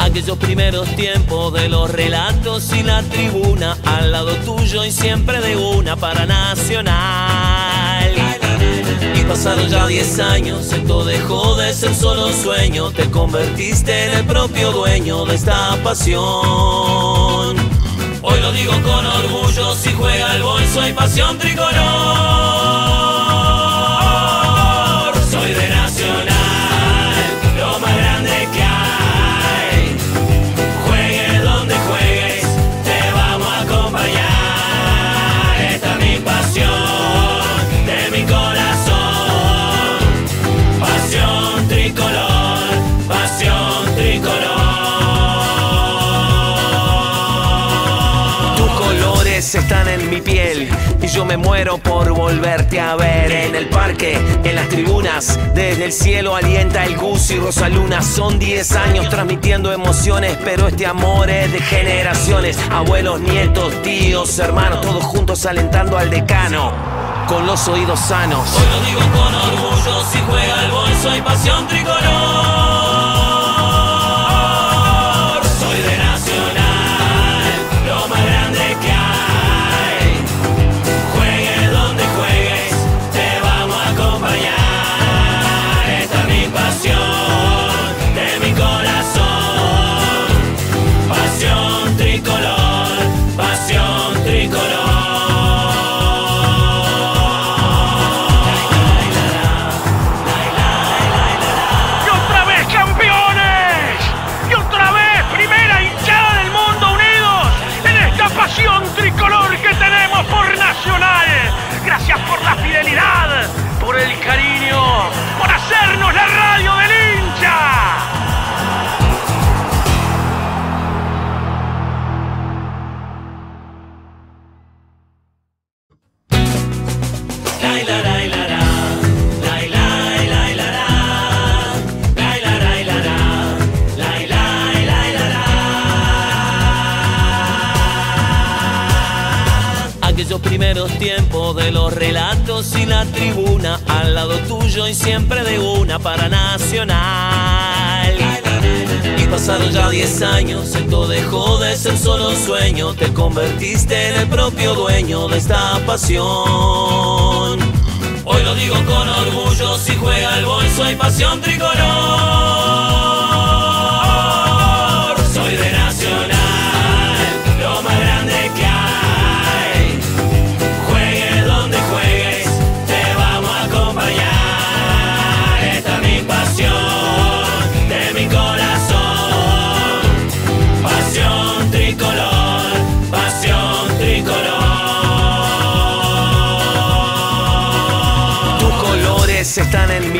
Aquellos primeros tiempos de los relatos y la tribuna, al lado tuyo y siempre de una para nacional. Pasaron ya 10 años, esto dejó de ser solo sueño. Te convertiste en el propio dueño de esta pasión. Hoy lo digo con orgullo, si juega el bolso hay pasión tricolor. están en mi piel y yo me muero por volverte a ver en el parque, en las tribunas. Desde el cielo alienta el Gus y luna Son 10 años transmitiendo emociones, pero este amor es de generaciones. Abuelos, nietos, tíos, hermanos, todos juntos alentando al decano. Con los oídos sanos. Hoy lo digo con orgullo, si juega el bolso hay pasión tricolor. Tiempo tiempos de los relatos y la tribuna al lado tuyo y siempre de una para Nacional. Y pasaron ya diez años, esto dejó de ser solo sueño, te convertiste en el propio dueño de esta pasión. Hoy lo digo con orgullo, si juega el bolso hay pasión tricolor.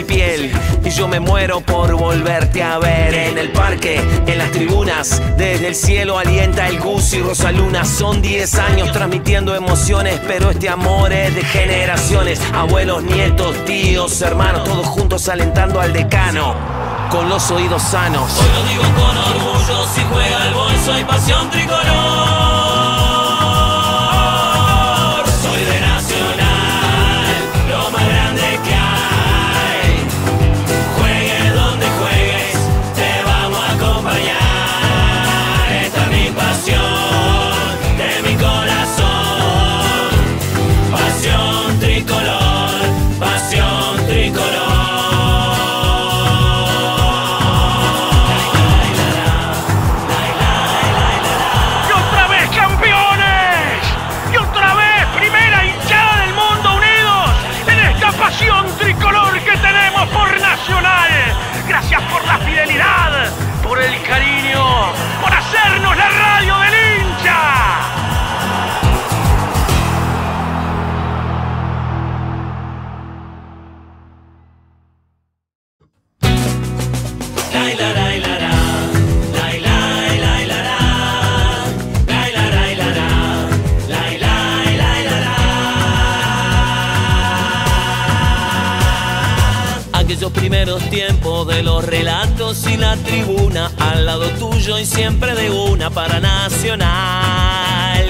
piel y yo me muero por volverte a ver en el parque, en las tribunas, desde el cielo alienta el Gus y Rosaluna. Son 10 años transmitiendo emociones, pero este amor es de generaciones, abuelos, nietos, tíos, hermanos, todos juntos alentando al decano. Con los oídos sanos. Hoy lo digo con orgullo, si juega el bolso hay pasión tricolor. y la tribuna al lado tuyo y siempre de una para Nacional.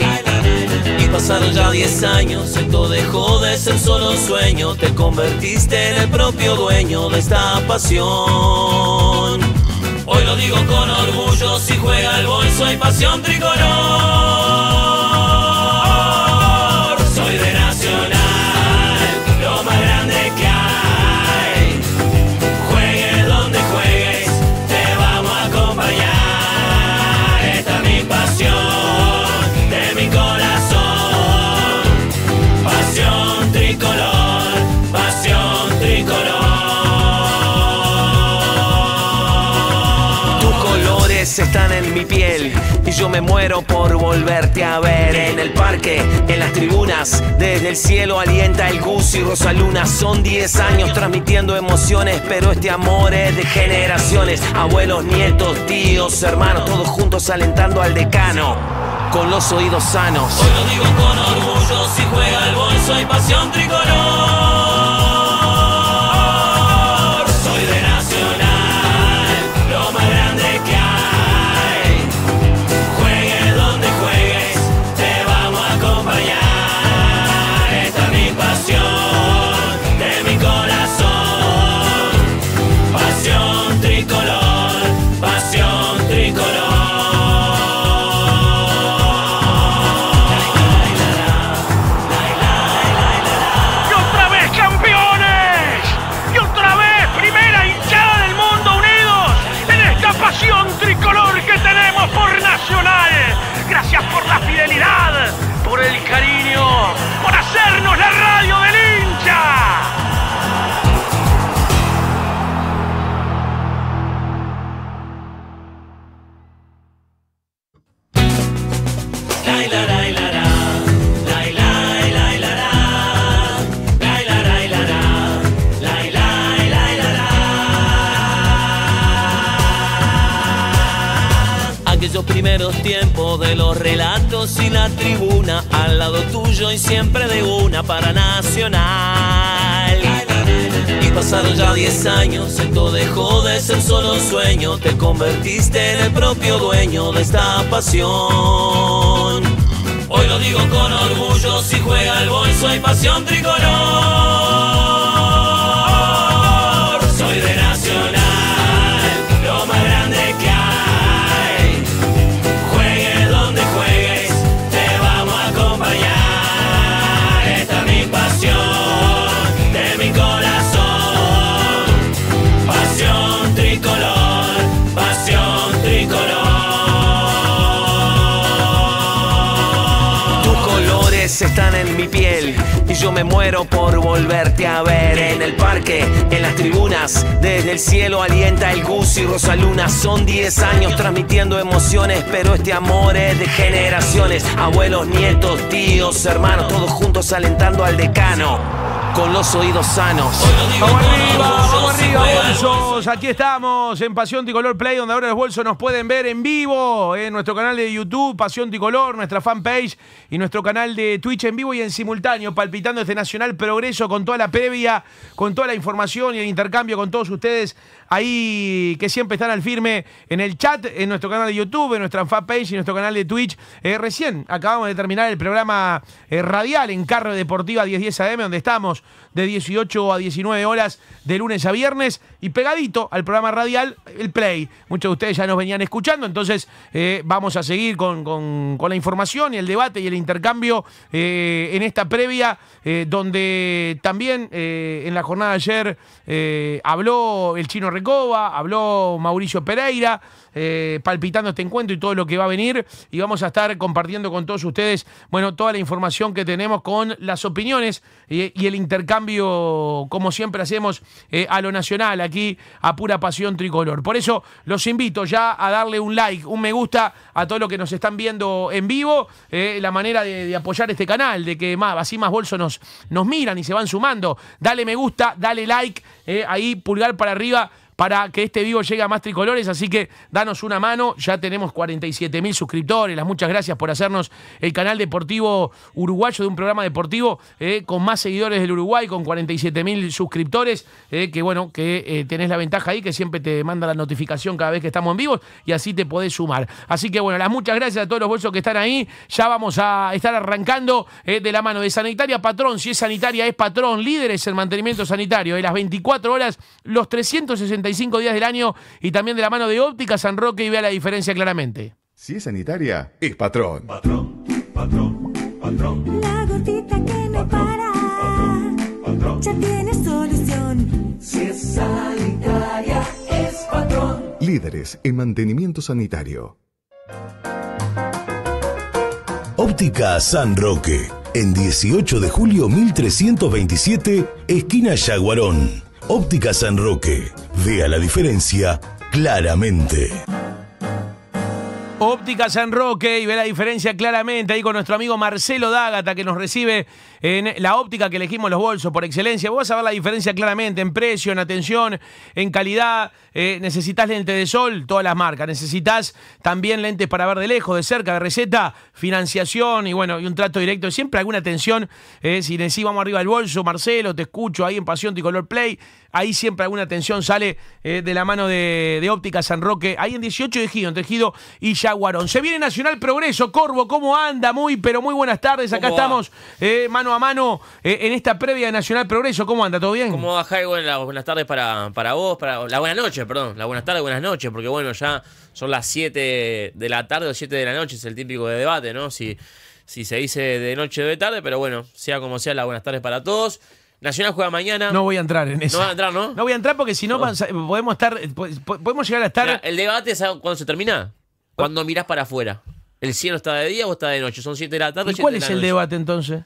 Y pasaron ya 10 años, esto dejó de ser solo un sueño, te convertiste en el propio dueño de esta pasión. Hoy lo digo con orgullo, si juega el bolso hay pasión tricolor. me muero por volverte a ver En el parque, en las tribunas, desde el cielo alienta el Gus y Rosaluna Son 10 años transmitiendo emociones, pero este amor es de generaciones Abuelos, nietos, tíos, hermanos, todos juntos alentando al decano Con los oídos sanos Hoy lo digo con orgullo, si juega el bolso hay pasión tricolor la tribuna al lado tuyo y siempre de una para Nacional. Y pasaron ya 10 años, esto dejó de ser solo sueño, te convertiste en el propio dueño de esta pasión. Hoy lo digo con orgullo, si juega el bolso hay pasión tricolor. me muero por volverte a ver en el parque, en las tribunas, desde el cielo alienta el Gus y Rosaluna. Son 10 años transmitiendo emociones, pero este amor es de generaciones, abuelos, nietos, tíos, hermanos, todos juntos alentando al decano con los oídos sanos. Vamos arriba, vamos arriba, bolsos. Aquí estamos en Pasión Ticolor Play, donde ahora los bolsos nos pueden ver en vivo en nuestro canal de YouTube, Pasión Ticolor, nuestra fanpage y nuestro canal de Twitch en vivo y en simultáneo, palpitando este Nacional Progreso con toda la previa, con toda la información y el intercambio con todos ustedes ahí que siempre están al firme en el chat, en nuestro canal de YouTube, en nuestra fanpage y en nuestro canal de Twitch. Eh, recién acabamos de terminar el programa eh, radial en Carro Deportiva 1010 AM, donde estamos de 18 a 19 horas de lunes a viernes y pegadito al programa radial El Play. Muchos de ustedes ya nos venían escuchando, entonces eh, vamos a seguir con, la información y el debate y el intercambio eh, en esta previa, eh, donde también en la jornada de ayer habló el chino Recoba, habló Mauricio Pereira. Eh, palpitando este encuentro y todo lo que va a venir. Y vamos a estar compartiendo con todos ustedes, bueno, toda la información que tenemos con las opiniones y, el intercambio, como siempre hacemos, eh, a lo nacional, aquí a pura pasión tricolor. Por eso los invito ya a darle un like, un me gusta a todo lo que nos están viendo en vivo, eh, la manera de, apoyar este canal, de que más, así más bolsos nos, nos miran y se van sumando. Dale me gusta, dale like, ahí pulgar para arriba para que este vivo llegue a más tricolores, así que danos una mano, ya tenemos 47 mil suscriptores, las muchas gracias por hacernos el canal deportivo uruguayo de un programa deportivo eh, con más seguidores del Uruguay, con 47 mil suscriptores, eh, que bueno, que eh, tenés la ventaja ahí, que siempre te manda la notificación cada vez que estamos en vivo y así te podés sumar. Así que bueno, las muchas gracias a todos los bolsos que están ahí, ya vamos a estar arrancando de la mano de sanitaria, patrón, si es sanitaria es patrón, líderes en mantenimiento sanitario, de las 24 horas, los 360 cinco días del año y también de la mano de Óptica San Roque y vea la diferencia claramente. Si es sanitaria, es patrón. Patrón, patrón, patrón. La gotita que me para. Patrón, patrón. Ya tiene solución. Si es sanitaria, es patrón. Líderes en mantenimiento sanitario. Óptica San Roque. En 18 de julio 1327, esquina Yaguarón. Óptica San Roque. Vea la diferencia claramente. Óptica San Roque y ve la diferencia claramente ahí con nuestro amigo Marcelo Dágata que nos recibe en la óptica que elegimos los bolsos por excelencia. Vos vas a ver la diferencia claramente en precio, en atención, en calidad. Eh, necesitas lentes de sol, todas las marcas. Necesitas también lentes para ver de lejos, de cerca, de receta, financiación y bueno, y un trato directo. Siempre alguna atención. Eh, si decís vamos arriba del bolso, Marcelo, te escucho ahí en Pasión color Play. Ahí siempre alguna atención sale eh, de la mano de, Óptica San Roque. Ahí en 18 de Gido, en Tejido y jaguarón Se viene Nacional Progreso. Corvo, ¿cómo anda? Muy, pero muy buenas tardes. Acá estamos, Manu a mano eh, en esta previa de Nacional Progreso. ¿Cómo anda? ¿Todo bien? ¿Cómo va, buenas tardes para, para vos, para la buena noche, perdón. La buenas tardes, buenas noches, porque bueno, ya son las 7 de la tarde o 7 de la noche, es el típico de debate, ¿no? Si, si se dice de noche o de tarde, pero bueno, sea como sea, las buenas tardes para todos. Nacional juega mañana. No voy a entrar en eso. No voy a entrar, ¿no? No voy a entrar porque si no, podemos estar. Eh, podemos llegar a estar. el debate es cuando se termina. Cuando miras para afuera. ¿El cielo está de día o está de noche? Son 7 de la tarde. ¿Y cuál es el debate entonces?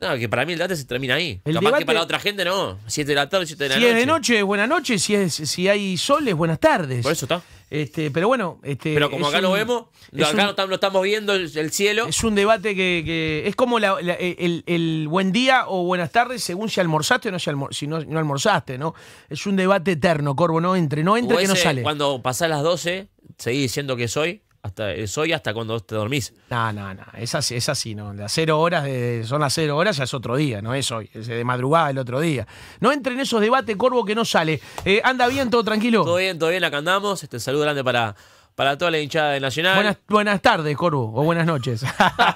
No, que para mí el debate se termina ahí. El Capaz que para otra gente no. 7 de la tarde, 7 de la Si noche. es de noche, buenas noches. Si, es, si hay sol, es buenas tardes. Por eso está. Este, pero bueno, este, Pero como acá lo vemos, acá no lo estamos viendo, el, cielo. Es un debate que, es como el, buen día o buenas tardes según si almorzaste o no, si, no, no almorzaste, ¿no? Es un debate eterno, Corvo, no entre, no entre que no sale. Cuando pasás las 12, seguís diciendo que soy. Hasta, hoy eh, hasta cuando te dormís. No, no, no. Es así, es así ¿no? Las cero horas, son las cero horas, ya es otro día, no es hoy. Es de madrugada el otro día. No entre en esos debates, Corvo, que no sale. Eh, anda bien, todo tranquilo. Todo bien, todo bien, acá andamos. Este, saludo grande para para toda la hinchada de Nacional. Buenas, tardes, Corvo, o buenas noches.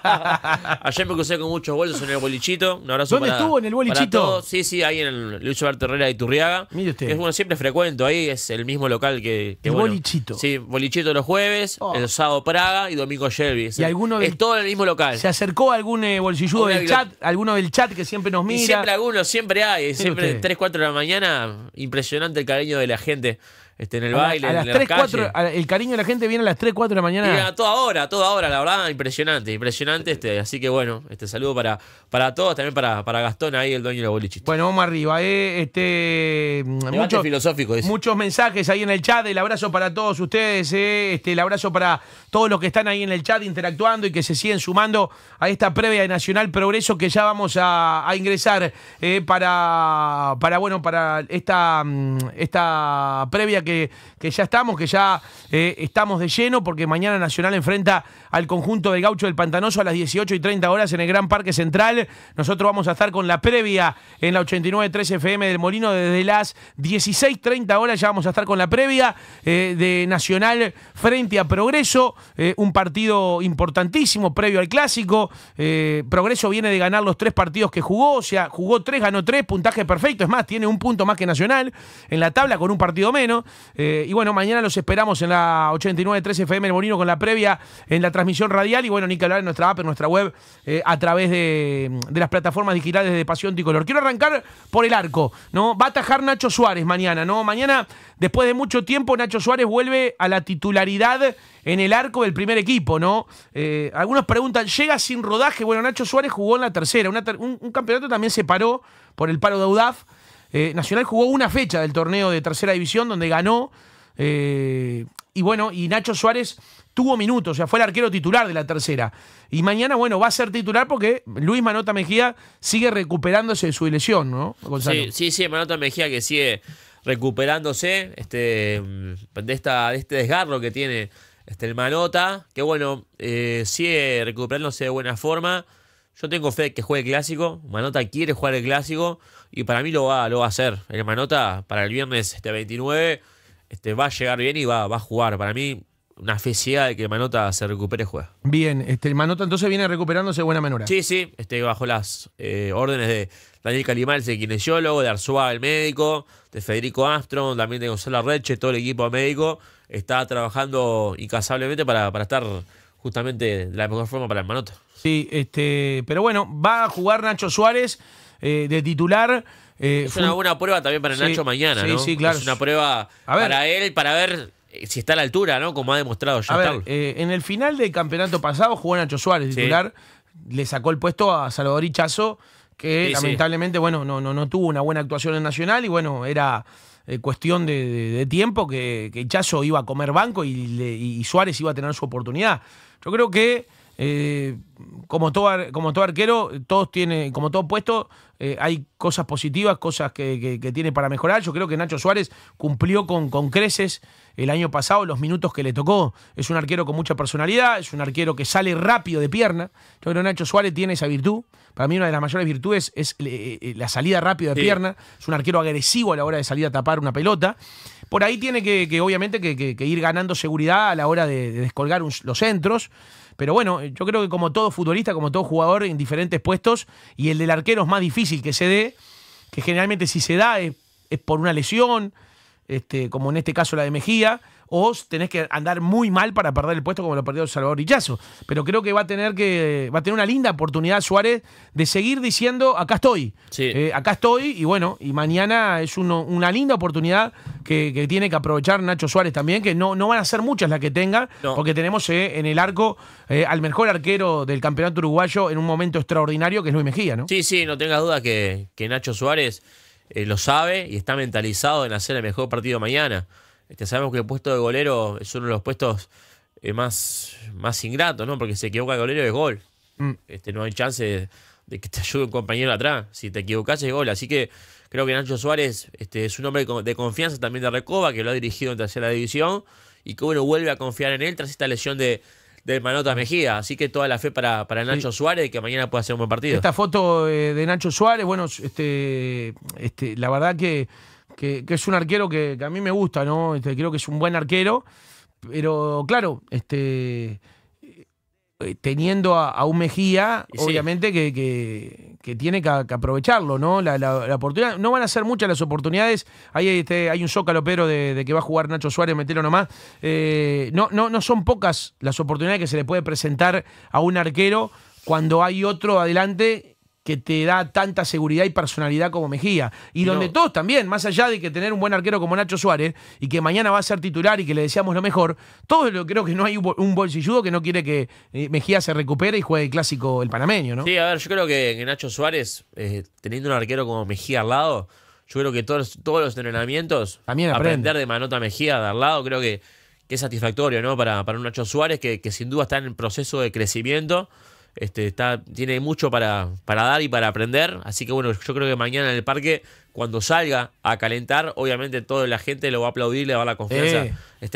Ayer me crucé con muchos bolsos en el bolichito. Un abrazo ¿Dónde estuvo en el bolichito? Sí, sí, ahí en el Lucho Barterrera Herrera de Turriaga. Mire usted. es bueno, siempre frecuento ahí, es el mismo local que. bolichito. Sí, bolichito los jueves, oh. el sábado Praga y domingo Shelby. Es, ¿Y alguno todo en el mismo local. ¿Se acercó algún eh, bolsilludo del chat? ¿Alguno del chat que siempre nos mira? siempre alguno, siempre hay. Siempre usted? 3, 4 de la mañana, impresionante el cariño de la gente. Este, en el baile, en las El cariño de la gente viene a las 3, 4 de la mañana. Y a toda hora, a toda hora, la verdad, impresionante, impresionante. Este, así que bueno, este saludo para, para todos, también para, para Gastón ahí, el dueño de la bolichita. Bueno, vamos arriba, eh, este mm, muchos, filosófico muchos mensajes ahí en el chat. El abrazo para todos ustedes, eh, este, el abrazo para todos los que están ahí en el chat interactuando y que se siguen sumando a esta previa de Nacional Progreso que ya vamos a, ingresar eh, para, para, bueno, para esta, mm, esta previa que que, ya estamos, que ya eh, estamos de lleno, porque mañana Nacional enfrenta al conjunto del Gaucho del Pantanoso a las 18 y 30 horas en el Gran Parque Central. Nosotros vamos a estar con la previa en la 89.3 FM del Molino desde las 16.30 horas. Ya vamos a estar con la previa eh, de Nacional frente a Progreso, eh, un partido importantísimo previo al Clásico. Eh, Progreso viene de ganar los tres partidos que jugó, o sea, jugó tres, ganó tres, puntaje perfecto. Es más, tiene un punto más que Nacional en la tabla con un partido menos. y bueno, mañana los esperamos en la 89.3 FM del Molino con la previa en la transmisión radial y bueno, ni que hablar en nuestra app, en nuestra web, eh, a través de, las plataformas digitales de Pasión Ticolor. Quiero arrancar por el arco, ¿no? Va a atajar Nacho Suárez mañana, ¿no? Mañana, después de mucho tiempo, Nacho Suárez vuelve a la titularidad en el arco del primer equipo, ¿no? Eh, algunos preguntan, ¿llega sin rodaje? Bueno, Nacho Suárez jugó en la tercera, un, campeonato también se paró por el paro de UDAF, eh, Nacional jugó una fecha del torneo de tercera división donde ganó. y bueno, y Nacho Suárez tuvo minutos, o sea, fue el arquero titular de la tercera. Y mañana, bueno, va a ser titular porque Luis Manota Mejía sigue recuperándose de su lesión, ¿no? Sí, sí, Manota Mejía que sigue recuperándose este, mm, de, esta, de este desgarro que tiene este, el Manota, que bueno, eh, sigue recuperándose de buena forma. Yo tengo fe que juegue el clásico. Manota quiere jugar el clásico y para mí lo va, lo va a hacer. El Manota para el viernes este 29 este, va a llegar bien y va, va a jugar. Para mí una fe de que Manota se recupere y juega. Bien, este, Manota entonces viene recuperándose buena manera. Sí, sí, este, bajo las eh, órdenes de Daniel Calimal, el kinesiólogo, de Arzuaga, el médico, de Federico Astro, también de Gonzalo Reche, todo el equipo médico, está trabajando incansablemente para, para estar justamente de la mejor forma para el Manota. Sí, este, pero bueno, va a jugar Nacho Suárez eh, de titular. Eh, es una buena prueba también para Nacho mañana, sí, Sí, claro. Es una prueba para él, para ver eh, si está a la altura, ¿no? Como ha demostrado ya. Eh, en el final del campeonato pasado jugó Nacho Suárez, titular. Le sacó el puesto a Salvador Ichazo, que lamentablemente, bueno, no, no, tuvo una buena actuación en Nacional y bueno, era eh, cuestión de, tiempo que, que iba a comer banco y, y Suárez iba a tener su oportunidad. Yo creo que eh, como, todo, como todo arquero, todos tiene, como todo puesto, eh, hay cosas positivas, cosas que, tiene para mejorar. Yo creo que Nacho Suárez cumplió con, creces el año pasado los minutos que le tocó. Es un arquero con mucha personalidad, es un arquero que sale rápido de pierna. Yo creo que Nacho Suárez tiene esa virtud. Para mí una de las mayores virtudes es eh, la salida rápida de pierna. Es un arquero agresivo a la hora de salir a tapar una pelota. Por ahí tiene que, obviamente, que, ir ganando seguridad a la hora de, descolgar los centros. Pero bueno, yo creo que como todo futbolista, como todo jugador en diferentes puestos, y el del arquero es más difícil que se dé, que generalmente si se da es, por una lesión, este, como en este caso la de Mejía, o tenés que andar muy mal para perder el puesto como lo perdió Salvador Illazo. Pero creo que va a tener que va a tener una linda oportunidad Suárez de seguir diciendo acá estoy, eh, acá estoy y bueno y mañana es una linda oportunidad que, tiene que aprovechar Nacho Suárez también que no, no van a ser muchas las que tenga porque tenemos eh, en el arco eh, al mejor arquero del campeonato uruguayo en un momento extraordinario que es Luis Mejía, ¿no? Sí sí no tengas duda que, que Nacho Suárez lo sabe y está mentalizado en hacer el mejor partido mañana. Este, sabemos que el puesto de golero es uno de los puestos eh, más, más ingratos, ¿no? Porque se equivoca el golero es gol. Mm. Este, no hay chance de, que te ayude un compañero atrás. Si te equivocas es gol. Así que creo que Nacho Suárez este, es un hombre de confianza también de Recoba, que lo ha dirigido en tercera división. Y que uno vuelve a confiar en él tras esta lesión de, del Manota Mejía. Así que toda la fe para, Nacho Suárez Suárez que mañana pueda hacer un buen partido. Esta foto eh, de Nacho Suárez, bueno, este, este, la verdad que que, es un arquero que, a mí me gusta, ¿no? Este, creo que es un buen arquero, pero claro, este eh, teniendo a, un Mejía, obviamente que, tiene que, aprovecharlo, ¿no? La, oportunidad. No van a ser muchas las oportunidades. Hay, este, hay un zócalo, pero de, que va a jugar Nacho Suárez, metelo nomás. Eh, no, no, no son pocas las oportunidades que se le puede presentar a un arquero cuando hay otro adelante que te da tanta seguridad y personalidad como Mejía. Y, donde todos también, más allá de que tener un buen arquero como Nacho Suárez y que mañana va a ser titular y que le deseamos lo mejor, todos lo, creo que no hay un bolsilludo que no quiere que eh, Mejía se recupere y juegue el clásico el panameño, ¿no? Sí, a ver, yo creo que, Nacho Suárez, eh, teniendo un arquero como Mejía al lado, yo creo que todos, todos los entrenamientos, también aprender de Manota Mejía de al lado, creo que, que es satisfactorio, ¿no? Para, para un Nacho Suárez que, que sin duda está en el proceso de crecimiento. Este, está, tiene mucho para, para dar y para aprender. Así que bueno, yo creo que mañana en el parque cuando salga a calentar, obviamente toda la gente lo va a aplaudir, le va a dar la confianza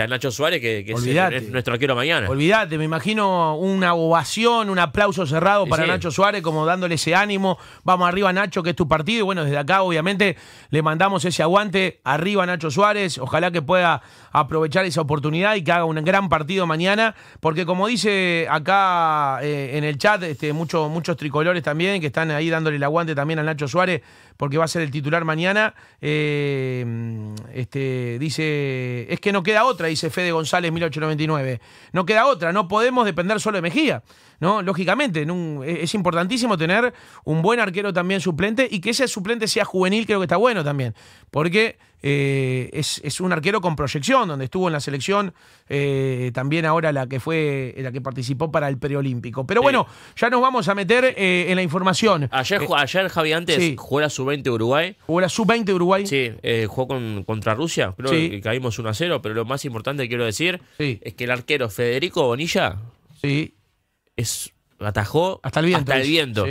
a Nacho Suárez, que, es, nuestro arquero mañana. Olvídate, me imagino una ovación, un aplauso cerrado para Nacho Suárez, como dándole ese ánimo. Vamos arriba, Nacho, que es tu partido. Y bueno, desde acá, obviamente, le mandamos ese aguante arriba a Nacho Suárez. Ojalá que pueda aprovechar esa oportunidad y que haga un gran partido mañana, porque como dice acá eh, en el chat, este, muchos tricolores también que están ahí dándole el aguante también a Nacho Suárez porque va a ser el titular mañana. Eh, este, dice, es que no queda otra, dice Fede González 1899. No queda otra, no podemos depender solo de Mejía. ¿no? Lógicamente, e-, es importantísimo tener un buen arquero también suplente y que ese suplente sea juvenil, creo que está bueno también, porque eh, es, es, un arquero con proyección, donde estuvo en la selección eh, también ahora la que fue, la que participó para el preolímpico. Pero bueno, ya nos vamos a meter eh, en la información. Ayer, Javi, antes jugó la sub-20 Uruguay. Jugó la sub-20 Uruguay. Sí, jugó con, contra Rusia, creo que caímos 1 a 0, pero lo más importante quiero decir es que el arquero Federico Bonilla. Sí. Es atajó hasta el viento.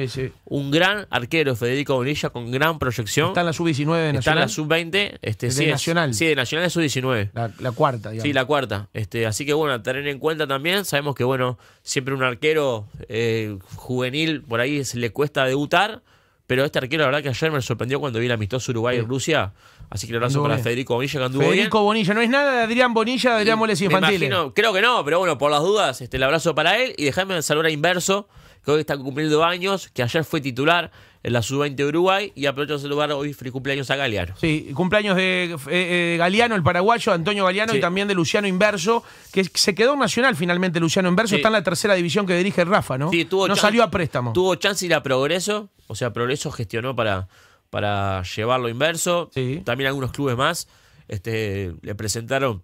Un gran arquero, Federico Bonilla, con gran proyección. Está en la sub-19 Está en la sub-20. Este, de Nacional. sí, de Nacional de sub-19. La, cuarta, digamos. Sí, la cuarta. Este, así que bueno, tener en cuenta también, sabemos que bueno, siempre un arquero eh, juvenil por ahí se le cuesta debutar, pero este arquero la verdad que ayer me sorprendió cuando vi el amistoso Uruguay-Rusia. Así que le abrazo para Federico Bonilla que anduvo Federico Bonilla, no es nada de Adrián Bonilla, de Adrián Moles infantil. creo que no, pero bueno, por las dudas, este, el abrazo para él. Y déjame saludar a Inverso, que hoy está cumpliendo años, que ayer fue titular en la sub-20 de Uruguay y aprovecho ese lugar hoy feliz cumpleaños a Galeano. Sí, cumpleaños de eh, eh, Galeano, el paraguayo, Antonio Galeano y también de Luciano Inverso, que se quedó nacional finalmente Luciano Inverso, está en la tercera división que dirige Rafa, ¿no? Sí, tuvo no salió a préstamo. Tuvo chance ir a Progreso, o sea, Progreso gestionó para para llevarlo inverso. También algunos clubes más este, le presentaron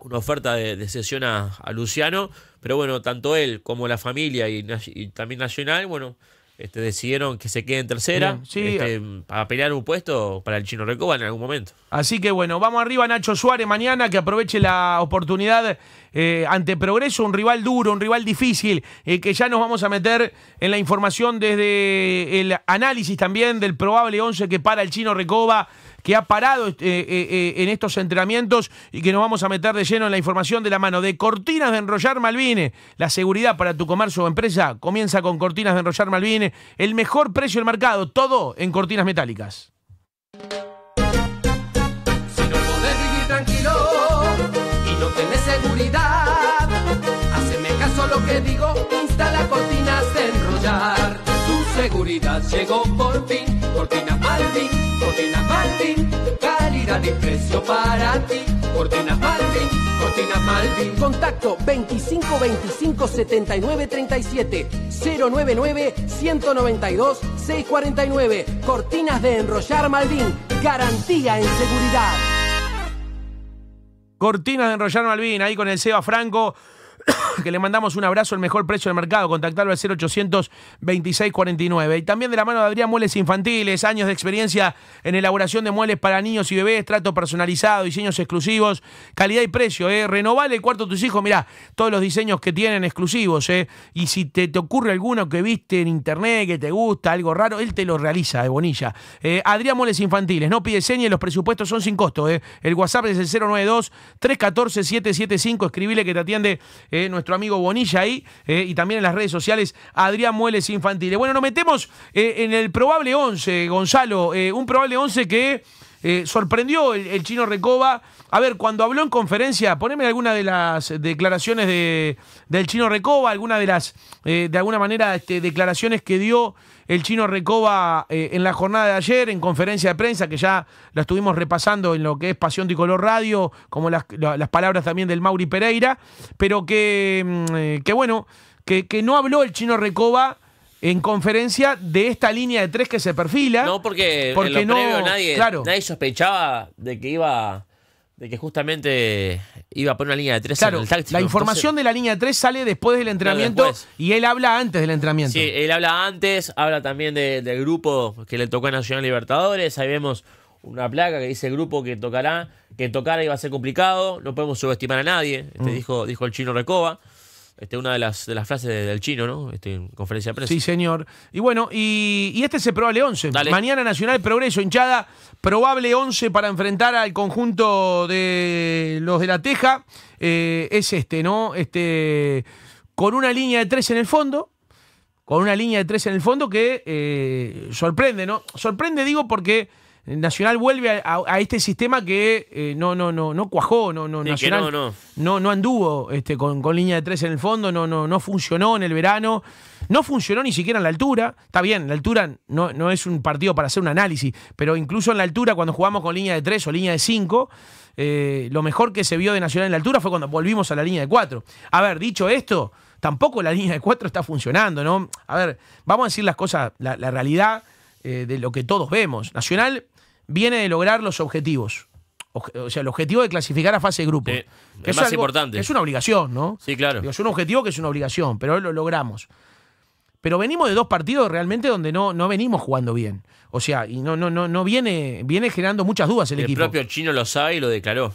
una oferta de, sesión a, Luciano, pero bueno, tanto él como la familia y también Nacional, bueno, este, decidieron que se quede en tercera este, para pelear un puesto para el Chino Recoba en algún momento. Así que bueno, vamos arriba Nacho Suárez mañana que aproveche la oportunidad eh, ante Progreso, un rival duro, un rival difícil, eh, que ya nos vamos a meter en la información desde el análisis también del probable 11 que para el Chino Recoba que ha parado eh, eh, eh, en estos entrenamientos y que nos vamos a meter de lleno en la información de la mano de Cortinas de Enrollar Malvine. La seguridad para tu comercio o empresa comienza con Cortinas de Enrollar Malvine. El mejor precio del mercado, todo en cortinas metálicas. Si no podés vivir tranquilo y no tenés seguridad, haceme caso lo que digo. llegó por fin. Cortina Malvin, Cortina Malvin, calidad y precio para ti. Cortina Malvin, Cortina Malvin. Contacto 2525 7937 099 192 649. Cortinas de enrollar Malvin, garantía en seguridad. Cortinas de enrollar Malvin, ahí con el Seba Franco que le mandamos un abrazo, al mejor precio del mercado. Contactarlo al 0800 2649 Y también de la mano de Adrián Muebles Infantiles, años de experiencia en elaboración de muebles para niños y bebés, trato personalizado, diseños exclusivos, calidad y precio. ¿eh? Renovale el cuarto de tus hijos, mirá, todos los diseños que tienen exclusivos. Eh. Y si te, te ocurre alguno que viste en internet, que te gusta, algo raro, él te lo realiza de Bonilla. Eh. Adrián Mueles Infantiles, no pide señas, los presupuestos son sin costo. Eh. El WhatsApp es el 092 314 775 escribile que te atiende nuestro amigo Bonilla ahí eh, y también en las redes sociales Adrián Mueles Infantiles. Bueno, nos metemos eh, en el probable 11, Gonzalo, eh, un probable 11 que sorprendió el, chino Recoba. A ver, cuando habló en conferencia, poneme alguna de las declaraciones de, del chino Recoba, alguna de las, de alguna manera, este, declaraciones que dio el chino Recoba eh, en la jornada de ayer, en conferencia de prensa, que ya la estuvimos repasando en lo que es Pasión de Color Radio, como las, palabras también del Mauri Pereira, pero que, mm, eh, que bueno, que, no habló el chino Recoba en conferencia de esta línea de tres que se perfila. No, porque, nadie, nadie sospechaba de que iba de que justamente iba a poner una línea de tres claro, en el La información de la línea de tres sale después del entrenamiento y él habla antes del entrenamiento. Sí, él habla antes, habla también del grupo que le tocó a Nacional Libertadores. Ahí vemos una placa que dice el grupo que tocará, que tocará iba a ser complicado, no podemos subestimar a nadie, este mm. dijo, dijo el chino Recoba. Este, una de las, de las frases del chino, ¿no? Este, en conferencia de prensa. Sí, señor. Y bueno, y, este es el probable 11. Mañana Nacional Progreso, hinchada, probable 11 para enfrentar al conjunto de los de la Teja. Eh, es este, ¿no? Este, con una línea de tres en el fondo. Con una línea de tres en el fondo que eh, sorprende, ¿no? Sorprende, digo, porque Nacional vuelve a, este sistema que eh, no, no, no, no cuajó, no, no, no, no. anduvo este, con, línea de tres en el fondo, no, no, no funcionó en el verano, no funcionó ni siquiera en la altura. Está bien, la altura no, es un partido para hacer un análisis, pero incluso en la altura, cuando jugamos con línea de tres o línea de cinco, eh, lo mejor que se vio de Nacional en la altura fue cuando volvimos a la línea de cuatro. A ver, dicho esto, tampoco la línea de cuatro está funcionando, ¿no? A ver, vamos a decir las cosas, la, realidad. Eh, de lo que todos vemos. Nacional viene de lograr los objetivos. O sea, el objetivo de clasificar a fase de grupo. es más importante. Es una obligación, ¿no? Sí, claro. es un objetivo que es una obligación, pero lo logramos. Pero venimos de dos partidos realmente donde no, no venimos jugando bien. O sea, y no, no, no, no viene, viene generando muchas dudas el, equipo. El propio chino lo sabe y lo declaró.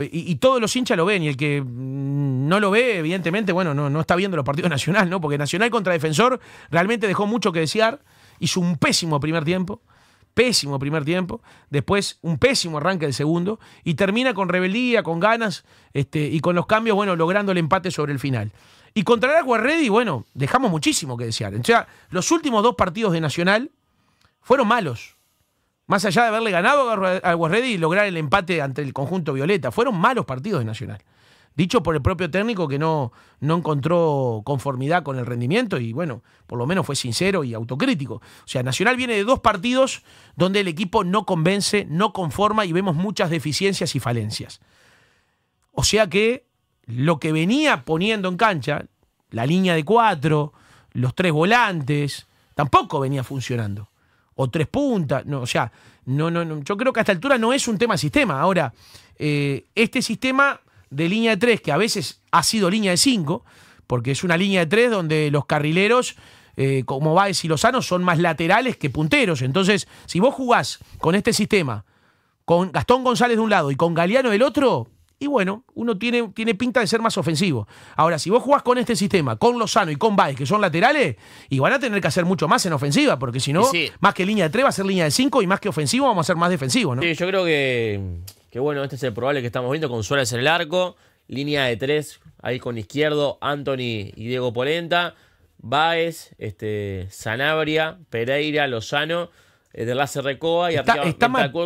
Y, todos los hinchas lo ven, y el que mm, no lo ve, evidentemente, bueno, no, no está viendo los partidos Nacional, ¿no? Porque Nacional contra Defensor realmente dejó mucho que desear, hizo un pésimo primer tiempo pésimo primer tiempo, después un pésimo arranque del segundo y termina con rebeldía, con ganas este, y con los cambios, bueno, logrando el empate sobre el final. Y contra el bueno, dejamos muchísimo que desear. O sea, los últimos dos partidos de Nacional fueron malos. Más allá de haberle ganado a Aguarredi y lograr el empate ante el conjunto Violeta, fueron malos partidos de Nacional dicho por el propio técnico que no, no encontró conformidad con el rendimiento y bueno, por lo menos fue sincero y autocrítico. O sea, Nacional viene de dos partidos donde el equipo no convence, no conforma y vemos muchas deficiencias y falencias. O sea que lo que venía poniendo en cancha, la línea de cuatro, los tres volantes, tampoco venía funcionando. O tres puntas, no, o sea, no, no, no, yo creo que a esta altura no es un tema sistema. Ahora, eh, este sistema de línea de tres, que a veces ha sido línea de cinco, porque es una línea de tres donde los carrileros, eh, como Baez y Lozano, son más laterales que punteros. Entonces, si vos jugás con este sistema, con Gastón González de un lado y con Galeano del otro, y bueno, uno tiene, tiene, pinta de ser más ofensivo. Ahora, si vos jugás con este sistema, con Lozano y con Baez, que son laterales, y van a tener que hacer mucho más en ofensiva, porque si no, más que línea de tres va a ser línea de cinco y más que ofensivo vamos a ser más defensivo, ¿no? Sí, yo creo que que bueno, este es el probable que estamos viendo con Suárez en el arco. Línea de tres ahí con izquierdo, Anthony y Diego Polenta. Baez, este, Sanabria, Pereira, Lozano, eh, de la Recoa y está,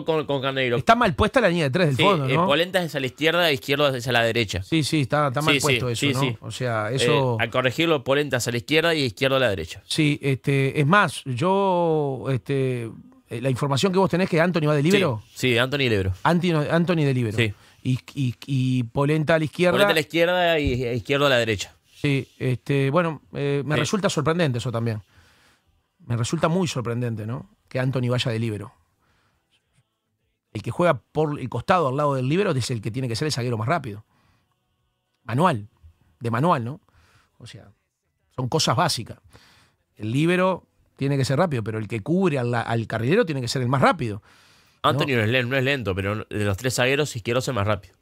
con, Carneiro. Está mal puesta la línea de tres del fondo, eh, ¿no? Polenta es a la izquierda, izquierdo es a la derecha. Sí, sí, está, mal puesto eso, ¿no? O sea, eso... Eh, al corregirlo, Polenta es a la izquierda y izquierdo a la derecha. Sí, este, es más, yo... Este, eh, la información que vos tenés que Anthony va de libero. Sí, Anthony de libero. Anthony de libero. Sí. Y, Polenta a la izquierda. Polenta a la izquierda y e izquierda a la derecha. Sí, este, bueno, eh, me resulta sorprendente eso también. Me resulta muy sorprendente, ¿no? Que Anthony vaya de libero. El que juega por el costado al lado del libero es el que tiene que ser el zaguero más rápido. Manual, de manual, ¿no? O sea, son cosas básicas. El libero tiene que ser rápido, pero el que cubre al, carrilero tiene que ser el más rápido. Anthony no, es, lento, pero de los tres zagueros izquierdo es el más rápido.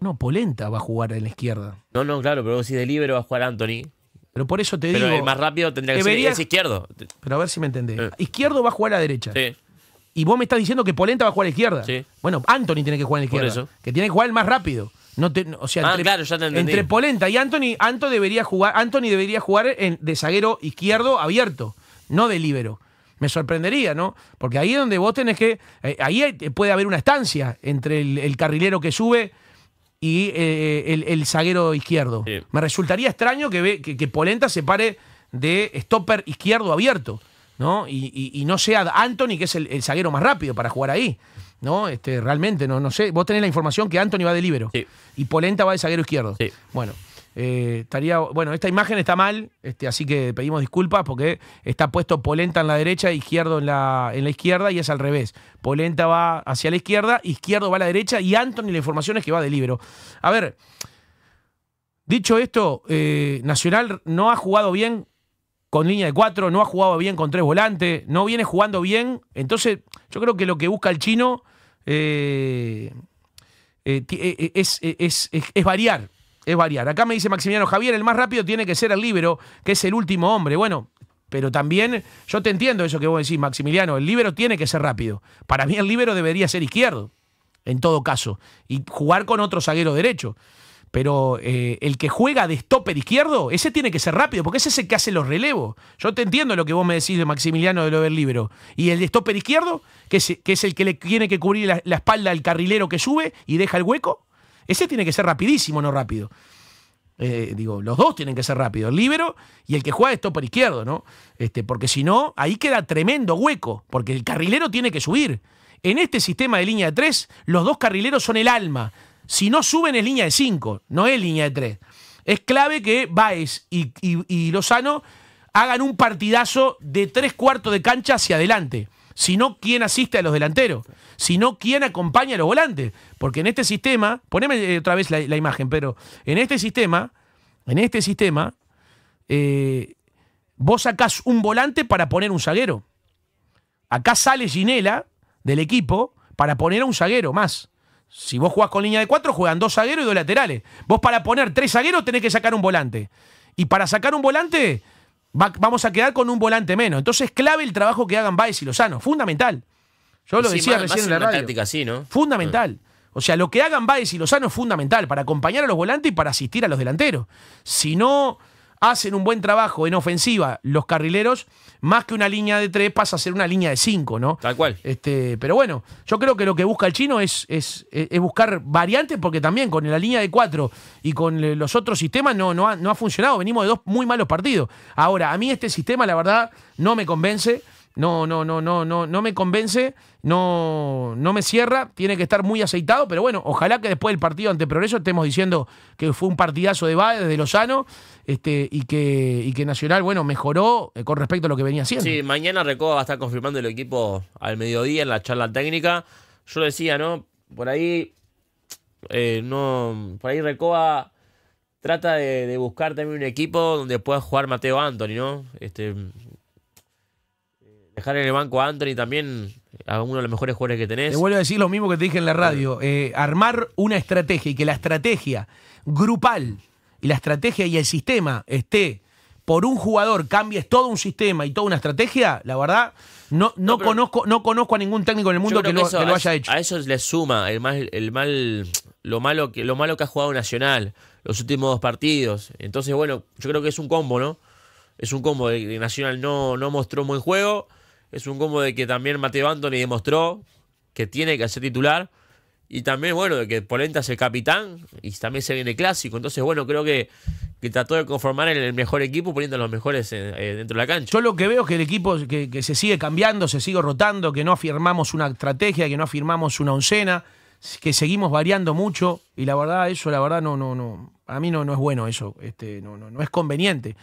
No, Polenta va a jugar en la izquierda. No, no, claro, pero si de libre va a jugar Anthony. Pero por eso te digo. el más rápido tendría que ser izquierdo. Pero a ver si me entendés. Eh. Izquierdo va a jugar a la derecha. Sí. Y vos me estás diciendo que Polenta va a jugar a la izquierda. Sí. Bueno, Anthony tiene que jugar a la izquierda. Que tiene que jugar el más rápido. No o sea, ah, entre, claro, ya te entre, Polenta y Anthony, Anto debería jugar, Anthony debería jugar en, de zaguero izquierdo abierto no de libero. Me sorprendería, ¿no? Porque ahí es donde vos tenés que. Eh, ahí puede haber una estancia entre el, carrilero que sube y eh, el, zaguero izquierdo. Me resultaría extraño que, que, Polenta se pare de stopper izquierdo abierto, ¿no? Y, no sea Anthony, que es el, zaguero más rápido para jugar ahí, ¿no? Este, realmente, no, no sé. Vos tenés la información que Anthony va de libero y Polenta va de zaguero izquierdo. Sí. Bueno. Eh, estaría, bueno, esta imagen está mal, este, así que pedimos disculpas porque está puesto Polenta en la derecha, Izquierdo en la, en la izquierda y es al revés. Polenta va hacia la izquierda, Izquierdo va a la derecha y Anthony la información es que va de libro A ver, dicho esto, eh, Nacional no ha jugado bien con línea de cuatro, no ha jugado bien con tres volantes, no viene jugando bien, entonces yo creo que lo que busca el chino... Eh, es, variar es variar. Acá me dice Maximiliano Javier, el más rápido tiene que ser el libero, que es el último hombre. Bueno, pero también yo te entiendo eso que vos decís, Maximiliano, el libero tiene que ser rápido. Para mí el libero debería ser izquierdo, en todo caso, y jugar con otro zaguero derecho. Pero eh, el que juega de stopper izquierdo, ese tiene que ser rápido, porque ese es el que hace los relevos. Yo te entiendo lo que vos me decís de Maximiliano de lo del libero. Y el de stopper izquierdo, que es, el que le tiene que cubrir la espalda al carrilero que sube y deja el hueco, ese tiene que ser rapidísimo, no rápido. Eh, digo, los dos tienen que ser rápidos, el líbero y el que juega esto por izquierdo, ¿no? Este, porque si no, ahí queda tremendo hueco, porque el carrilero tiene que subir. En este sistema de línea de tres, los dos carrileros son el alma. Si no suben es línea de cinco, no es línea de tres. Es clave que Baez y, y Lozano hagan un partidazo de tres cuartos de cancha hacia adelante. Si no, ¿quién asiste a los delanteros? sino quién acompaña a los volantes. Porque en este sistema, poneme eh, otra vez la, imagen, pero en este sistema, en este sistema, eh, vos sacás un volante para poner un zaguero. Acá sale Ginela del equipo para poner a un zaguero más. Si vos jugás con línea de cuatro, juegan dos zagueros y dos laterales. Vos para poner tres zagueros tenés que sacar un volante. Y para sacar un volante, vamos a quedar con un volante menos. Entonces, clave el trabajo que hagan Baez y Lozano. Fundamental. Yo lo decía recién en la radio. ¿no? Fundamental. O sea, lo que hagan Báez y Lozano es fundamental para acompañar a los volantes y para asistir a los delanteros. Si no hacen un buen trabajo en ofensiva los carrileros, más que una línea de tres pasa a ser una línea de cinco, ¿no? Tal cual. Este, pero bueno, yo creo que lo que busca el chino es, es, buscar variantes, porque también con la línea de cuatro y con los otros sistemas no, no ha, no ha funcionado. Venimos de dos muy malos partidos. Ahora, a mí este sistema, la verdad, no me convence. No, no, no, no, no, no me convence, no, no me cierra, tiene que estar muy aceitado, pero bueno, ojalá que después del partido ante Progreso estemos diciendo que fue un partidazo de base de Lozano, este, y que, que Nacional, bueno, mejoró eh, con respecto a lo que venía haciendo. Sí, mañana Recoba va a estar confirmando el equipo al mediodía en la charla técnica. Yo decía, ¿no? Por ahí, eh, no, por ahí Recoba trata de, buscar también un equipo donde pueda jugar Mateo Anthony, ¿no? Este, Dejar en el banco a Anthony también, a uno de los mejores jugadores que tenés. Te vuelvo a decir lo mismo que te dije en la radio. Eh, armar una estrategia y que la estrategia grupal y la estrategia y el sistema esté por un jugador, cambies todo un sistema y toda una estrategia, la verdad, no, no, conozco, no conozco a ningún técnico en el mundo que, lo, haya hecho. A eso le suma el mal, el mal, lo malo que, lo malo que ha jugado Nacional, los últimos dos partidos. Entonces, bueno, yo creo que es un combo, ¿no? Es un combo. Nacional no, no mostró un buen juego. Es un combo de que también Mateo Anthony demostró que tiene que ser titular. Y también, bueno, de que Polenta es el capitán y también se viene clásico. Entonces, bueno, creo que, trató de conformar el, mejor equipo poniendo a los mejores eh, eh, dentro de la cancha. Yo lo que veo es que el equipo que, se sigue cambiando, se sigue rotando, que no afirmamos una estrategia, que no afirmamos una oncena, que seguimos variando mucho. Y la verdad, eso, la verdad, no, no, no. A mí no, no es bueno eso. Este, no, no, es conveniente.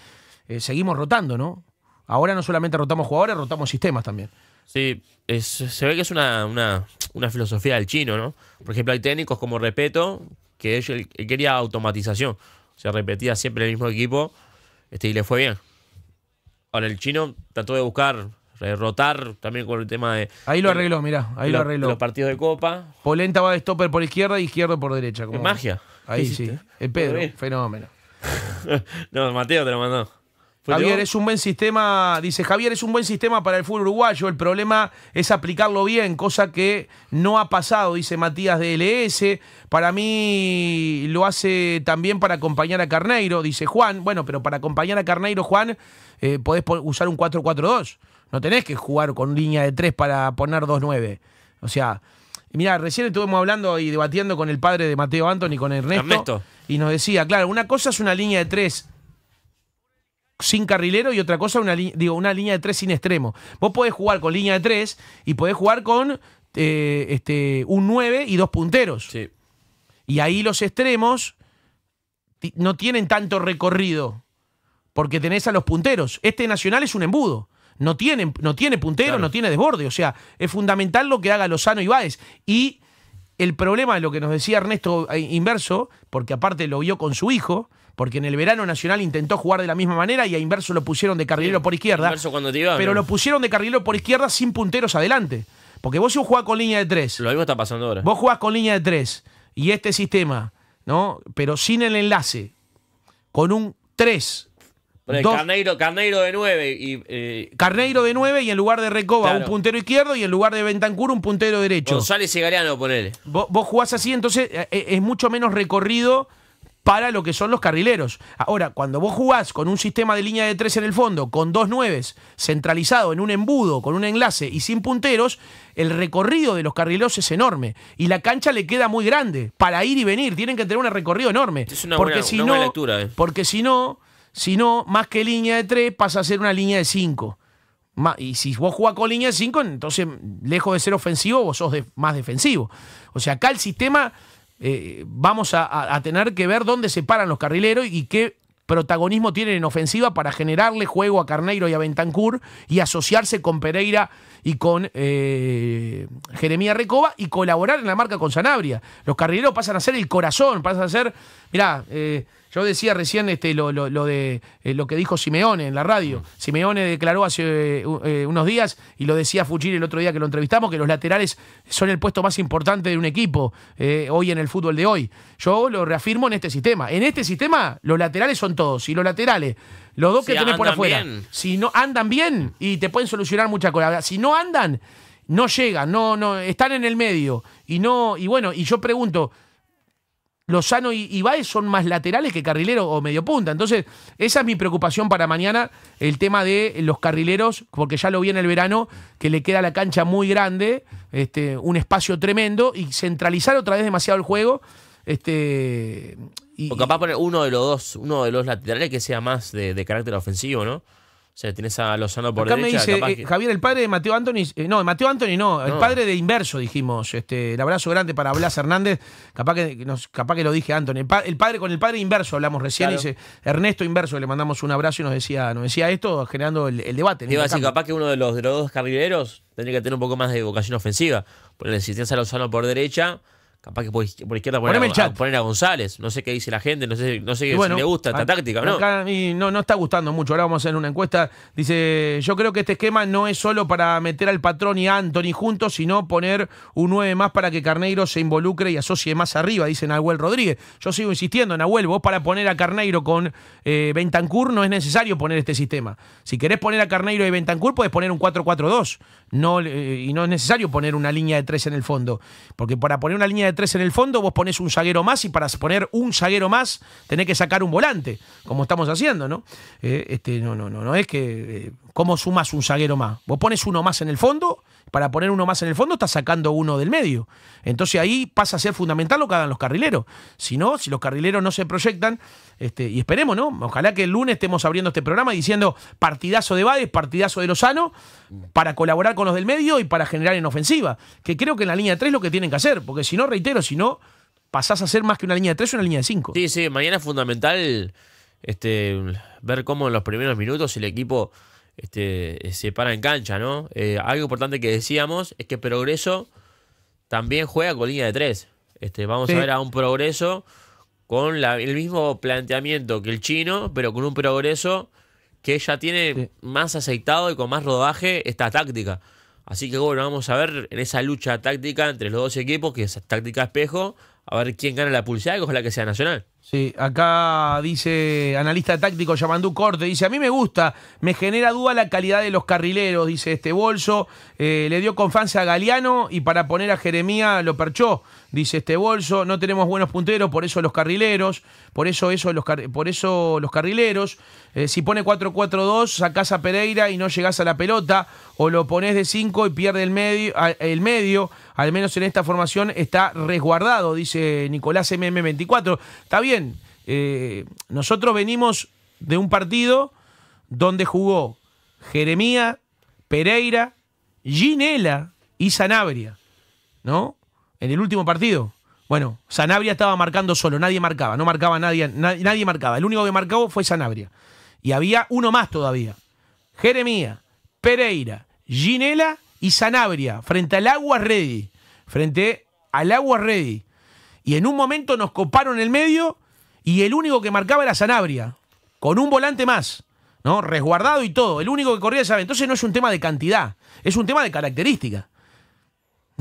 Eh, seguimos rotando, ¿no? Ahora no solamente rotamos jugadores, rotamos sistemas también. Sí, se ve que es una, filosofía del chino, ¿no? Por ejemplo, hay técnicos como Repeto, que él, quería automatización. O sea, repetía siempre el mismo equipo este, y le fue bien. Ahora, el chino trató de buscar rotar también con el tema de. Ahí lo arregló, mira, ahí lo, arregló. Los partidos de Copa. Polenta va de stopper por izquierda y izquierdo por derecha. Como... Es magia. Ahí sí. El Pedro, fenómeno. no, Mateo te lo mandó. Javier, es un buen sistema, dice Javier, es un buen sistema para el fútbol uruguayo, el problema es aplicarlo bien, cosa que no ha pasado, dice Matías de LS, para mí lo hace también para acompañar a Carneiro, dice Juan, bueno, pero para acompañar a Carneiro, Juan, eh, podés usar un 4-4-2, no tenés que jugar con línea de 3 para poner 2-9, o sea... Mira, recién estuvimos hablando y debatiendo con el padre de Mateo Anthony, con Ernesto, Ernesto, y nos decía, claro, una cosa es una línea de tres sin carrilero y otra cosa, una, digo, una línea de tres sin extremo. Vos podés jugar con línea de tres y podés jugar con eh, este, un 9 y dos punteros. Y ahí los extremos no tienen tanto recorrido porque tenés a los punteros. Este Nacional es un embudo. No tiene, no tiene puntero, no tiene desborde. O sea, es fundamental lo que haga Lozano y Báez. Y el problema de lo que nos decía Ernesto eh, Inverso, porque aparte lo vio con su hijo, porque en el verano Nacional intentó jugar de la misma manera y a Inverso lo pusieron de carrilero por izquierda. Inverso cuando pero lo pusieron de carrilero por izquierda sin punteros adelante. Porque vos si jugás con línea de tres. Lo mismo está pasando ahora. Vos jugás con línea de tres y este sistema, ¿no? Pero sin el enlace, con un 3. Carneiro, Carneiro, de 9 y. Eh, Carneiro de 9 y en lugar de Recoba un puntero izquierdo y en lugar de Ventancur un puntero derecho. González y Galeano, ponele. Vos, vos jugás así, entonces eh, eh, es mucho menos recorrido para lo que son los carrileros. Ahora, cuando vos jugás con un sistema de línea de tres en el fondo, con dos nueves, centralizado en un embudo, con un enlace y sin punteros, el recorrido de los carrileros es enorme. Y la cancha le queda muy grande para ir y venir. Tienen que tener un recorrido enorme. Es una porque si no, eh. Porque si no, si no, más que línea de tres, pasa a ser una línea de cinco. Y si vos jugás con línea de cinco, entonces, lejos de ser ofensivo, vos sos más defensivo. O sea, acá el sistema eh, vamos a, tener que ver dónde se paran los carrileros y qué protagonismo tienen en ofensiva para generarle juego a Carneiro y a Bentancur y asociarse con Pereira y con eh, Jeremía Recoba y colaborar en la marca con Sanabria. Los carrileros pasan a ser el corazón, pasan a ser Mirá, eh, yo decía recién este, lo, de eh, lo que dijo Simeone en la radio. Mm. Simeone declaró hace eh, unos días, y lo decía Fuchir el otro día que lo entrevistamos, que los laterales son el puesto más importante de un equipo hoy en el fútbol de hoy. Yo lo reafirmo en este sistema. En este sistema, los laterales son todos. Y los laterales, los dos que tenés por afuera, si no andan bien y te pueden solucionar muchas cosas. Si no andan, no llegan, no, no, están en el medio. Y no, y bueno, y yo pregunto. Lozano y, y son más laterales que carrileros o medio punta. Entonces, esa es mi preocupación para mañana, el tema de los carrileros, porque ya lo vi en el verano, que le queda la cancha muy grande, este, un espacio tremendo, y centralizar otra vez demasiado el juego. Este, o capaz poner uno de los dos, uno de los laterales que sea más de, de carácter ofensivo, ¿no? tienes a Lozano por Acá me dice, eh, Javier, el padre de Mateo Anthony, eh, no, Mateo Anthony no, el padre de Inverso, dijimos. Este, el abrazo grande para Blas Hernández, capaz que, capaz que lo dije Anthony. El, padre, con el padre Inverso hablamos recién, dice Ernesto Inverso, le mandamos un abrazo y nos decía, nos decía esto, generando el, debate. Este capaz que uno de los, de los dos carrileros tendría que tener un poco más de vocación ofensiva. Porque la existencia de Lozano por derecha, Capaz que por, izquierda poner, A, González. No sé qué dice la gente, no sé, no sé si le gusta esta táctica. ¿no? no, no está gustando mucho. Ahora vamos a hacer una encuesta. Dice, yo creo que este esquema no es solo para meter al patrón y a Anthony juntos, sino poner un 9 más para que Carneiro se involucre y asocie más arriba, dice Nahuel Rodríguez. Yo sigo insistiendo, Nahuel, vos para poner a Carneiro con eh, Bentancur no es necesario poner este sistema. Si querés poner a Carneiro y Bentancur, puedes poner un 4-4-2. No, eh, y no es necesario poner una línea de tres en el fondo, porque para poner una línea de tres en el fondo vos pones un zaguero más y para poner un zaguero más tenés que sacar un volante, como estamos haciendo, ¿no? Eh, este, no, no, no, no es que, eh, ¿cómo sumas un zaguero más? Vos pones uno más en el fondo para poner uno más en el fondo, está sacando uno del medio. Entonces ahí pasa a ser fundamental lo que hagan los carrileros. Si no, si los carrileros no se proyectan, este, y esperemos, ¿no? Ojalá que el lunes estemos abriendo este programa diciendo partidazo de Bades, partidazo de Lozano, para colaborar con los del medio y para generar en ofensiva. Que creo que en la línea 3 es lo que tienen que hacer, porque si no, reitero, si no, pasás a ser más que una línea de o una línea de 5. Sí, sí, mañana es fundamental este, ver cómo en los primeros minutos el equipo este, eh, se para en cancha, ¿no? Eh, algo importante que decíamos es que Progreso también juega con línea de tres. Este, vamos a ver a un Progreso con el mismo planteamiento que el chino, pero con un Progreso que ya tiene más aceitado y con más rodaje esta táctica. Así que bueno, vamos a ver en esa lucha táctica entre los dos equipos, que es táctica espejo, a ver quién gana la pulsada y la que sea nacional. Sí, acá dice analista táctico Yamandú Corte, dice, a mí me gusta, me genera duda la calidad de los carrileros, dice este bolso, eh, le dio confianza a Galeano y para poner a Jeremía lo perchó dice este bolso, no tenemos buenos punteros, por eso los carrileros, por eso, eso los, por eso los carrileros. Eh, si pone 4-4-2, sacás a Pereira y no llegás a la pelota, o lo pones de 5 y pierde el medio, el medio, al menos en esta formación está resguardado, dice Nicolás MM24. Está bien, eh, nosotros venimos de un partido donde jugó Jeremía, Pereira, Ginela y Sanabria, ¿no? en el último partido. Bueno, Sanabria estaba marcando solo, nadie marcaba, no marcaba nadie, nadie, marcaba. El único que marcaba fue Sanabria. Y había uno más todavía. Jeremía, Pereira, Ginela y Sanabria frente al Agua Ready. Frente al Agua Ready. Y en un momento nos coparon el medio y el único que marcaba era Sanabria, con un volante más, ¿no? Resguardado y todo. El único que corría esa Entonces no es un tema de cantidad, es un tema de características.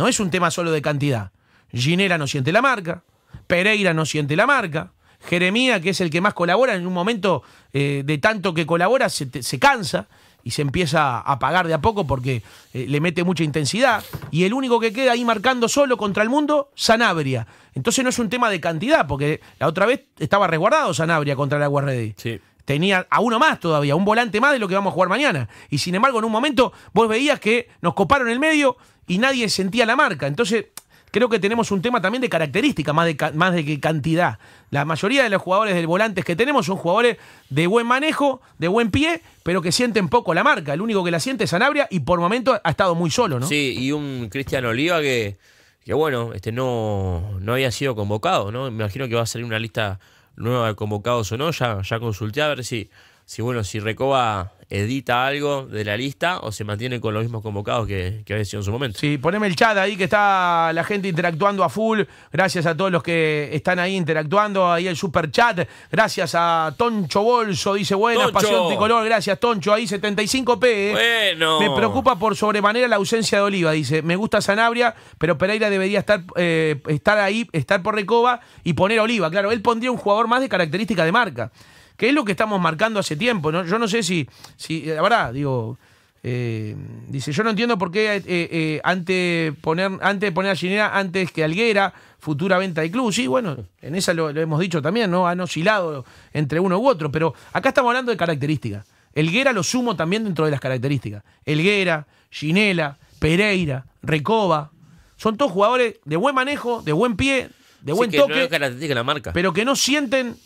No es un tema solo de cantidad. Ginera no siente la marca, Pereira no siente la marca, Jeremía, que es el que más colabora, en un momento eh, de tanto que colabora, se, cansa y se empieza a apagar de a poco porque eh, le mete mucha intensidad. Y el único que queda ahí marcando solo contra el mundo, Sanabria. Entonces no es un tema de cantidad, porque la otra vez estaba resguardado Sanabria contra la Guarredi. Sí. Tenía a uno más todavía, un volante más de lo que vamos a jugar mañana. Y sin embargo, en un momento vos veías que nos coparon el medio, y nadie sentía la marca. Entonces, creo que tenemos un tema también de característica, más de, más de que cantidad. La mayoría de los jugadores del volante que tenemos son jugadores de buen manejo, de buen pie, pero que sienten poco la marca. El único que la siente es Sanabria y por momento ha estado muy solo, ¿no? Sí, y un Cristian Oliva que, que bueno, este no, no había sido convocado, ¿no? Me imagino que va a salir una lista nueva de convocados o no, ya, ya consulté a ver si si bueno, si Recoba edita algo de la lista o se mantiene con los mismos convocados que, que había sido en su momento. Sí, poneme el chat ahí que está la gente interactuando a full. Gracias a todos los que están ahí interactuando. Ahí el super chat. Gracias a Toncho Bolso, dice buenas, pasión pasión tricolor. Gracias, Toncho. Ahí 75p. ¿eh? Bueno. Me preocupa por sobremanera la ausencia de Oliva, dice. Me gusta Sanabria, pero Pereira debería estar, eh, estar ahí, estar por Recoba y poner Oliva. Claro, él pondría un jugador más de característica de marca que es lo que estamos marcando hace tiempo. ¿no? Yo no sé si, si eh, la verdad, digo, eh, dice, yo no entiendo por qué eh, antes, poner, antes de poner a Ginera, antes que Alguera, futura venta de club. Sí, bueno, en esa lo, hemos dicho también, ¿no? Han oscilado entre uno u otro, pero acá estamos hablando de características. Elguera lo sumo también dentro de las características. Elguera, Ginela, Pereira, Recoba. Son todos jugadores de buen manejo, de buen pie, de buen toque. la marca. Pero que no sienten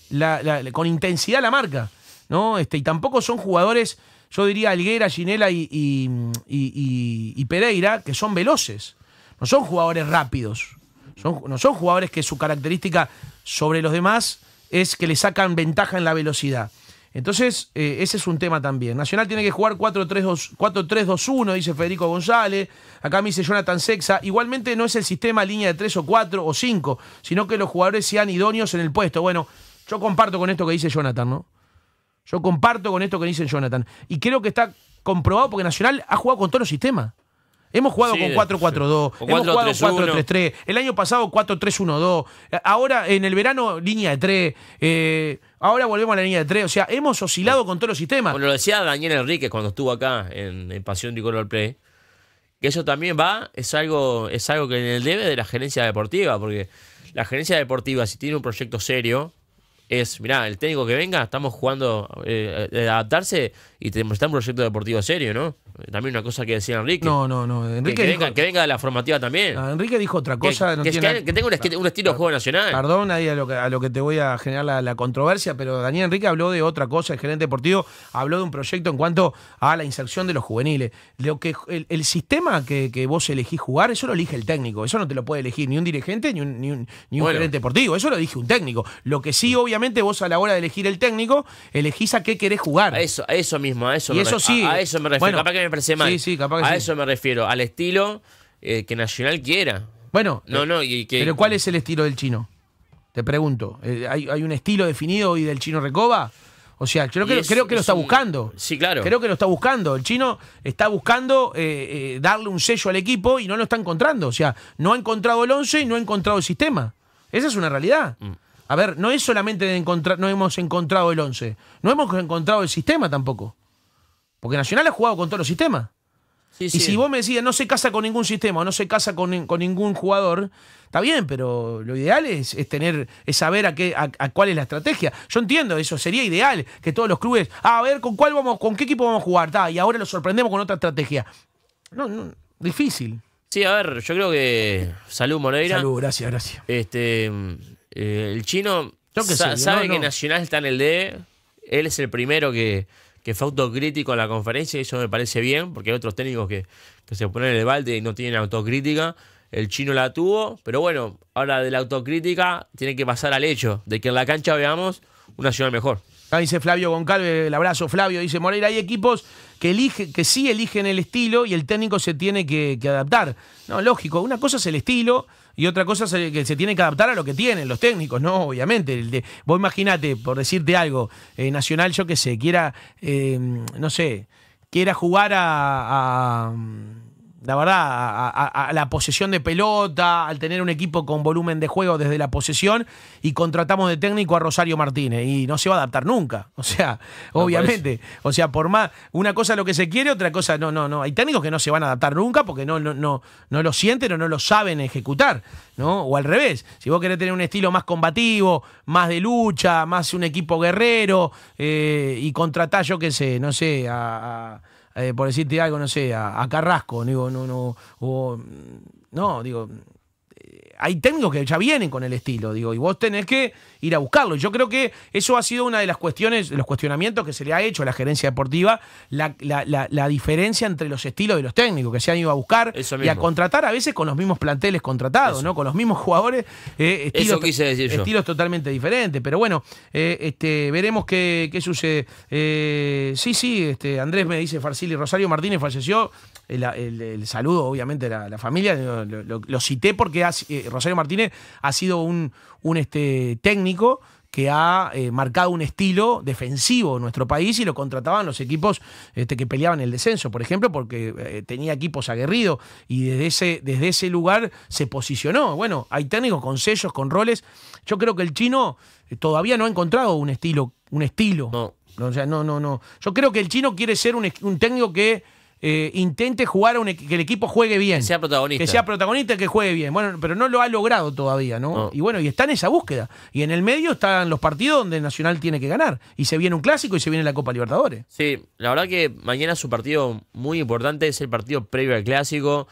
con intensidad la marca. ¿no? Este, y tampoco son jugadores, yo diría Alguera, Ginela y, Pereira, que son veloces. No son jugadores rápidos. Son, no son jugadores que su característica sobre los demás es que le sacan ventaja en la velocidad. Entonces, eh, ese es un tema también. Nacional tiene que jugar 4-3-2-1, dice Federico González. Acá me dice Jonathan Sexa. Igualmente no es el sistema línea de 3 o 4 o 5, sino que los jugadores sean idóneos en el puesto. Bueno, yo comparto con esto que dice Jonathan, ¿no? Yo comparto con esto que dice Jonathan. Y creo que está comprobado porque Nacional ha jugado con todos los sistemas. Hemos jugado con 4-4-2, hemos jugado 4-3-3, el año pasado 4-3-1-2, ahora en el verano línea de 3. Eh, Ahora volvemos a la línea de tres. O sea, hemos oscilado con todos los sistemas. Bueno, lo decía Daniel Enrique cuando estuvo acá en, Pasión de Color Play. Que eso también va, es algo, es algo que en el debe de la gerencia deportiva, porque la gerencia deportiva, si tiene un proyecto serio, es, mirá, el técnico que venga, estamos jugando, eh, eh, adaptarse y tenemos un proyecto deportivo serio, ¿no? También una cosa que decía Enrique. No, no, no. que, venga, de la formativa también. Ah, Enrique dijo otra cosa. Que, tenga un, estilo de juego nacional. Perdón ahí a lo, que, te voy a generar la, controversia, pero Daniel Enrique habló de otra cosa. El gerente deportivo habló de un proyecto en cuanto a la inserción de los juveniles. Lo que, el, sistema que, vos elegís jugar, eso lo elige el técnico. Eso no te lo puede elegir ni un dirigente ni un, gerente deportivo. Eso lo dije un técnico. Lo que sí, obviamente, vos a la hora de elegir el técnico, elegís a qué querés jugar. A eso, a eso mismo, a eso y eso sí. A, eso me Sí, sí, A eso me refiero, al estilo eh, que Nacional quiera. Bueno, no, eh, no, pero ¿cuál es el estilo del chino? Te pregunto. Eh, ¿Hay, un estilo definido y del chino Recoba? O sea, creo que, creo que lo está buscando. Sí, claro. Creo que lo está buscando. El chino está buscando darle un sello al equipo y no lo está encontrando. O sea, no ha encontrado el 11 y no ha encontrado el sistema. Esa es una realidad. Mm. A ver, no es solamente de encontrar, no hemos encontrado el 11, no hemos encontrado el sistema tampoco. Porque Nacional ha jugado con todos los sistemas. y si vos me decías, no se casa con ningún sistema, o no se casa con, ningún jugador, está bien, pero lo ideal es, tener, es saber a, qué, cuál es la estrategia. Yo entiendo eso, sería ideal que todos los clubes, ah, a ver, ¿con cuál vamos, con qué equipo vamos a jugar? y ahora lo sorprendemos con otra estrategia. difícil. Sí, a ver, yo creo que. Salud, Moreira. Salud, gracias, gracias. Este, eh, el chino sabe que Nacional está en el D. Él es el primero que, que fue autocrítico en la conferencia, y eso me parece bien, porque hay otros técnicos que, se ponen en el balde y no tienen autocrítica. El chino la tuvo, pero bueno, ahora de la autocrítica tiene que pasar al hecho de que en la cancha veamos una ciudad mejor. Acá dice Flavio Goncalves, el abrazo Flavio, dice Moreira, hay equipos que, que sí eligen el estilo y el técnico se tiene que, que adaptar. No, lógico, una cosa es el estilo, y otra cosa es que se tiene que adaptar a lo que tienen los técnicos, ¿no? Obviamente. El de, vos imaginate, por decirte algo, eh, Nacional, yo qué sé, quiera, eh, no sé, quiera jugar a la verdad, a, la posesión de pelota, al tener un equipo con volumen de juego desde la posesión, y contratamos de técnico a Rosario Martínez, y no se va a adaptar nunca. O sea, obviamente. O sea, por más, una cosa es lo que se quiere, otra cosa, no, no, no. Hay técnicos que no se van a adaptar nunca porque no, no, no, no lo sienten o no lo saben ejecutar, ¿no? O al revés, si vos querés tener un estilo más combativo, más de lucha, más un equipo guerrero, eh, y contratás, yo qué sé, no sé, a eh, por decirte algo, no sé, a, Carrasco, digo, no, no, o, no, digo, hay técnicos que ya vienen con el estilo, digo, y vos tenés que ir a buscarlo. Yo creo que eso ha sido una de las cuestiones, los cuestionamientos que se le ha hecho a la gerencia deportiva, la, diferencia entre los estilos de los técnicos que se han ido a buscar y a contratar a veces con los mismos planteles contratados, ¿no? Con los mismos jugadores, eh, estilos, quise decir estilos, totalmente diferentes. Pero bueno, eh, este, veremos qué, sucede. Eh, sí, sí, este, Andrés me dice Farcili, Rosario Martínez falleció el, saludo, obviamente, la, familia. Lo, cité porque eh, Rosario Martínez ha sido un, un este, técnico que ha eh, marcado un estilo defensivo en nuestro país y lo contrataban los equipos este, que peleaban el descenso, por ejemplo, porque eh, tenía equipos aguerridos y desde ese, desde ese lugar se posicionó. Bueno, hay técnicos con sellos, con roles. Yo creo que el chino todavía no ha encontrado un estilo, un estilo. No. O sea, no, no, no. Yo creo que el chino quiere ser un técnico que eh, intente jugar a que el equipo juegue bien. Que sea protagonista. Que sea protagonista, que juegue bien. Bueno, pero no lo ha logrado todavía, ¿no? Y bueno, y está en esa búsqueda. Y en el medio están los partidos donde Nacional tiene que ganar. Y se viene un clásico y se viene la Copa Libertadores. Sí, la verdad que mañana su partido muy importante, es el partido previo al clásico.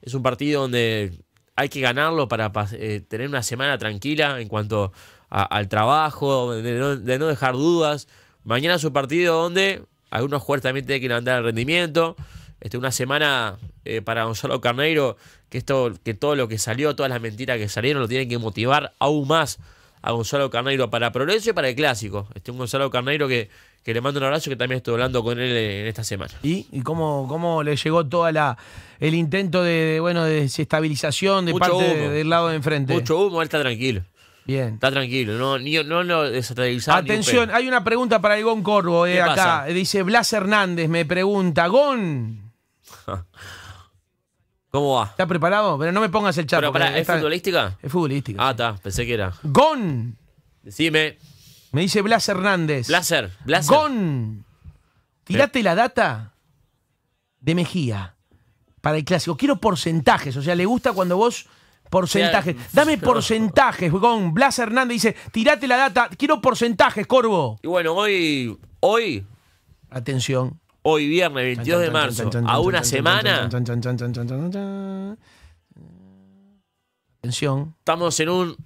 Es un partido donde hay que ganarlo para eh, tener una semana tranquila en cuanto al trabajo, de no, de no dejar dudas. Mañana su partido donde algunos jugadores también tienen que levantar el rendimiento. Este, una semana eh, para Gonzalo Carneiro, que, esto, que todo lo que salió, todas las mentiras que salieron, lo tienen que motivar aún más a Gonzalo Carneiro para Progreso y para el Clásico. Este, un Gonzalo Carneiro que, que le mando un abrazo, que también estoy hablando con él eh, en esta semana. ¿Y, cómo, cómo le llegó todo el intento de, bueno, desestabilización de parte del lado de enfrente? Mucho humo, él está tranquilo. Bien. Está tranquilo, no, ni, no Atención, hay una pregunta para el Gon Corvo eh, acá. Eh, dice Blas Hernández, me pregunta, Gon. ¿Cómo va? ¿Está preparado? Pero no me pongas el chat. ¿es futbolística? Es futbolística. Ah, está, pensé que era. Gon. Decime. Me dice Blas Hernández. Blaser, Blaser. Gon. Tirate la data de Mejía para el clásico. Quiero porcentajes, o sea, le gusta cuando vos Porcentajes. Dame porcentajes, con Blas Hernández dice, tirate la data. Quiero porcentajes, Corvo. Y bueno, hoy, hoy, Atención. hoy viernes 22 de marzo, a una semana, Atención. estamos en un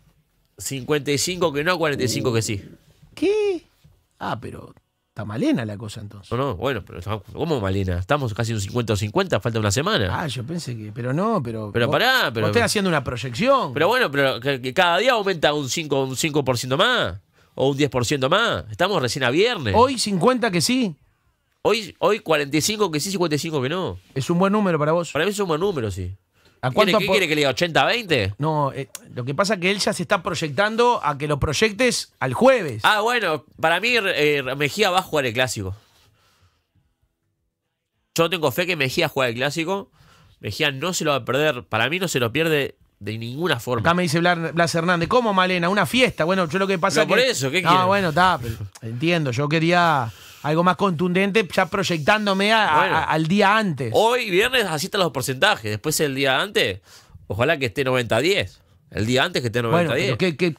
55 que no, 45 que sí. ¿Qué? Ah, pero Está malena la cosa entonces. No, bueno, pero ¿cómo malena? Estamos casi en 50 o 50, falta una semana. Ah, yo pensé que. Pero no, pero. Pero pará, pero. Vos haciendo una proyección. Pero bueno, pero que, cada día aumenta un 5, 5 más. O un 10% más. Estamos recién a viernes. Hoy 50 que sí. Hoy, hoy 45 que sí, 55 que no. Es un buen número para vos. Para mí es un buen número, sí. ¿A cuánto ¿Qué quiere que le diga? ¿80-20? No, eh, lo que pasa es que él ya se está proyectando a que lo proyectes al jueves. Ah, bueno, para mí eh, Mejía va a jugar el clásico. Yo tengo fe que Mejía juega el clásico. Mejía no se lo va a perder. Para mí no se lo pierde de ninguna forma. Acá me dice Blas Hernández, ¿cómo Malena? Una fiesta. Bueno, yo lo que pasa. es que... por eso, ¿qué bueno, está, entiendo. Yo quería algo más contundente, ya proyectándome al día antes. Hoy, viernes, así están los porcentajes. Después el día antes, ojalá que esté 90-10. El día antes que esté 90-10. Bueno, ¿qué, qué,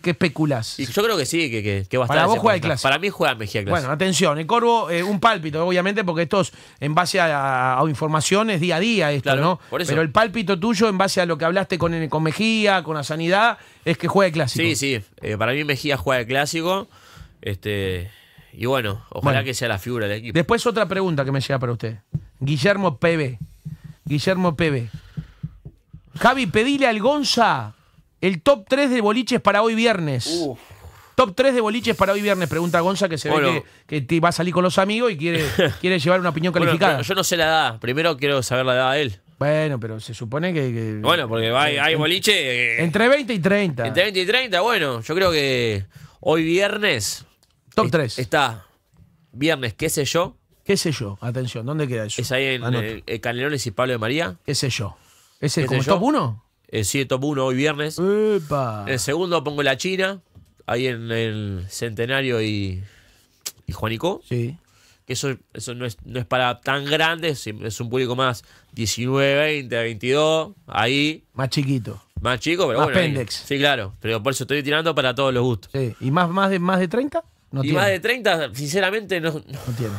yo creo que sí, que, que, Para vos juega clase. Para mí juega Mejía Clásico. Bueno, atención, el Corvo, eh, un pálpito, obviamente, porque esto es en base a, informaciones día a día, esto, ¿no? Pero el pálpito tuyo, en base a lo que hablaste con, eh, Mejía, con la sanidad, es que juega de clásico. Sí, sí. Eh, para mí Mejía juega de clásico. Este. Y bueno, ojalá que sea la figura del equipo. Después otra pregunta que me llega para usted. Guillermo Pebe. Guillermo Pebe. Javi, pedile al Gonza el top 3 de boliches para hoy viernes. Top 3 de boliches para hoy viernes, pregunta Gonza, que se ve que, te va a salir con los amigos y quiere, quiere llevar una opinión calificada. yo no sé la edad. Primero quiero saber la edad de él. Bueno, pero se supone que. bueno, porque hay, hay boliche. Eh, entre 20 y 30. Entre 20 y 30, bueno, yo creo que hoy viernes Top 3. Está viernes, qué sé yo. ¿Qué sé yo? Atención, ¿dónde queda eso? Es ahí en eh, eh, Canelones y Pablo de María. ¿Qué sé yo? es el top 1? Eh, sí, top 1 hoy viernes. En el segundo pongo la China, ahí en el Centenario y, Juanico. Sí. Que eso, no, es, para tan grandes, es un público más 19, 20, 22, ahí. Más chiquito. Más chico, pero bueno. pendex. Sí, claro. Pero por eso estoy tirando para todos los gustos. ¿Y más, más, de, más de 30? y más de 30, sinceramente, no, no. tiene.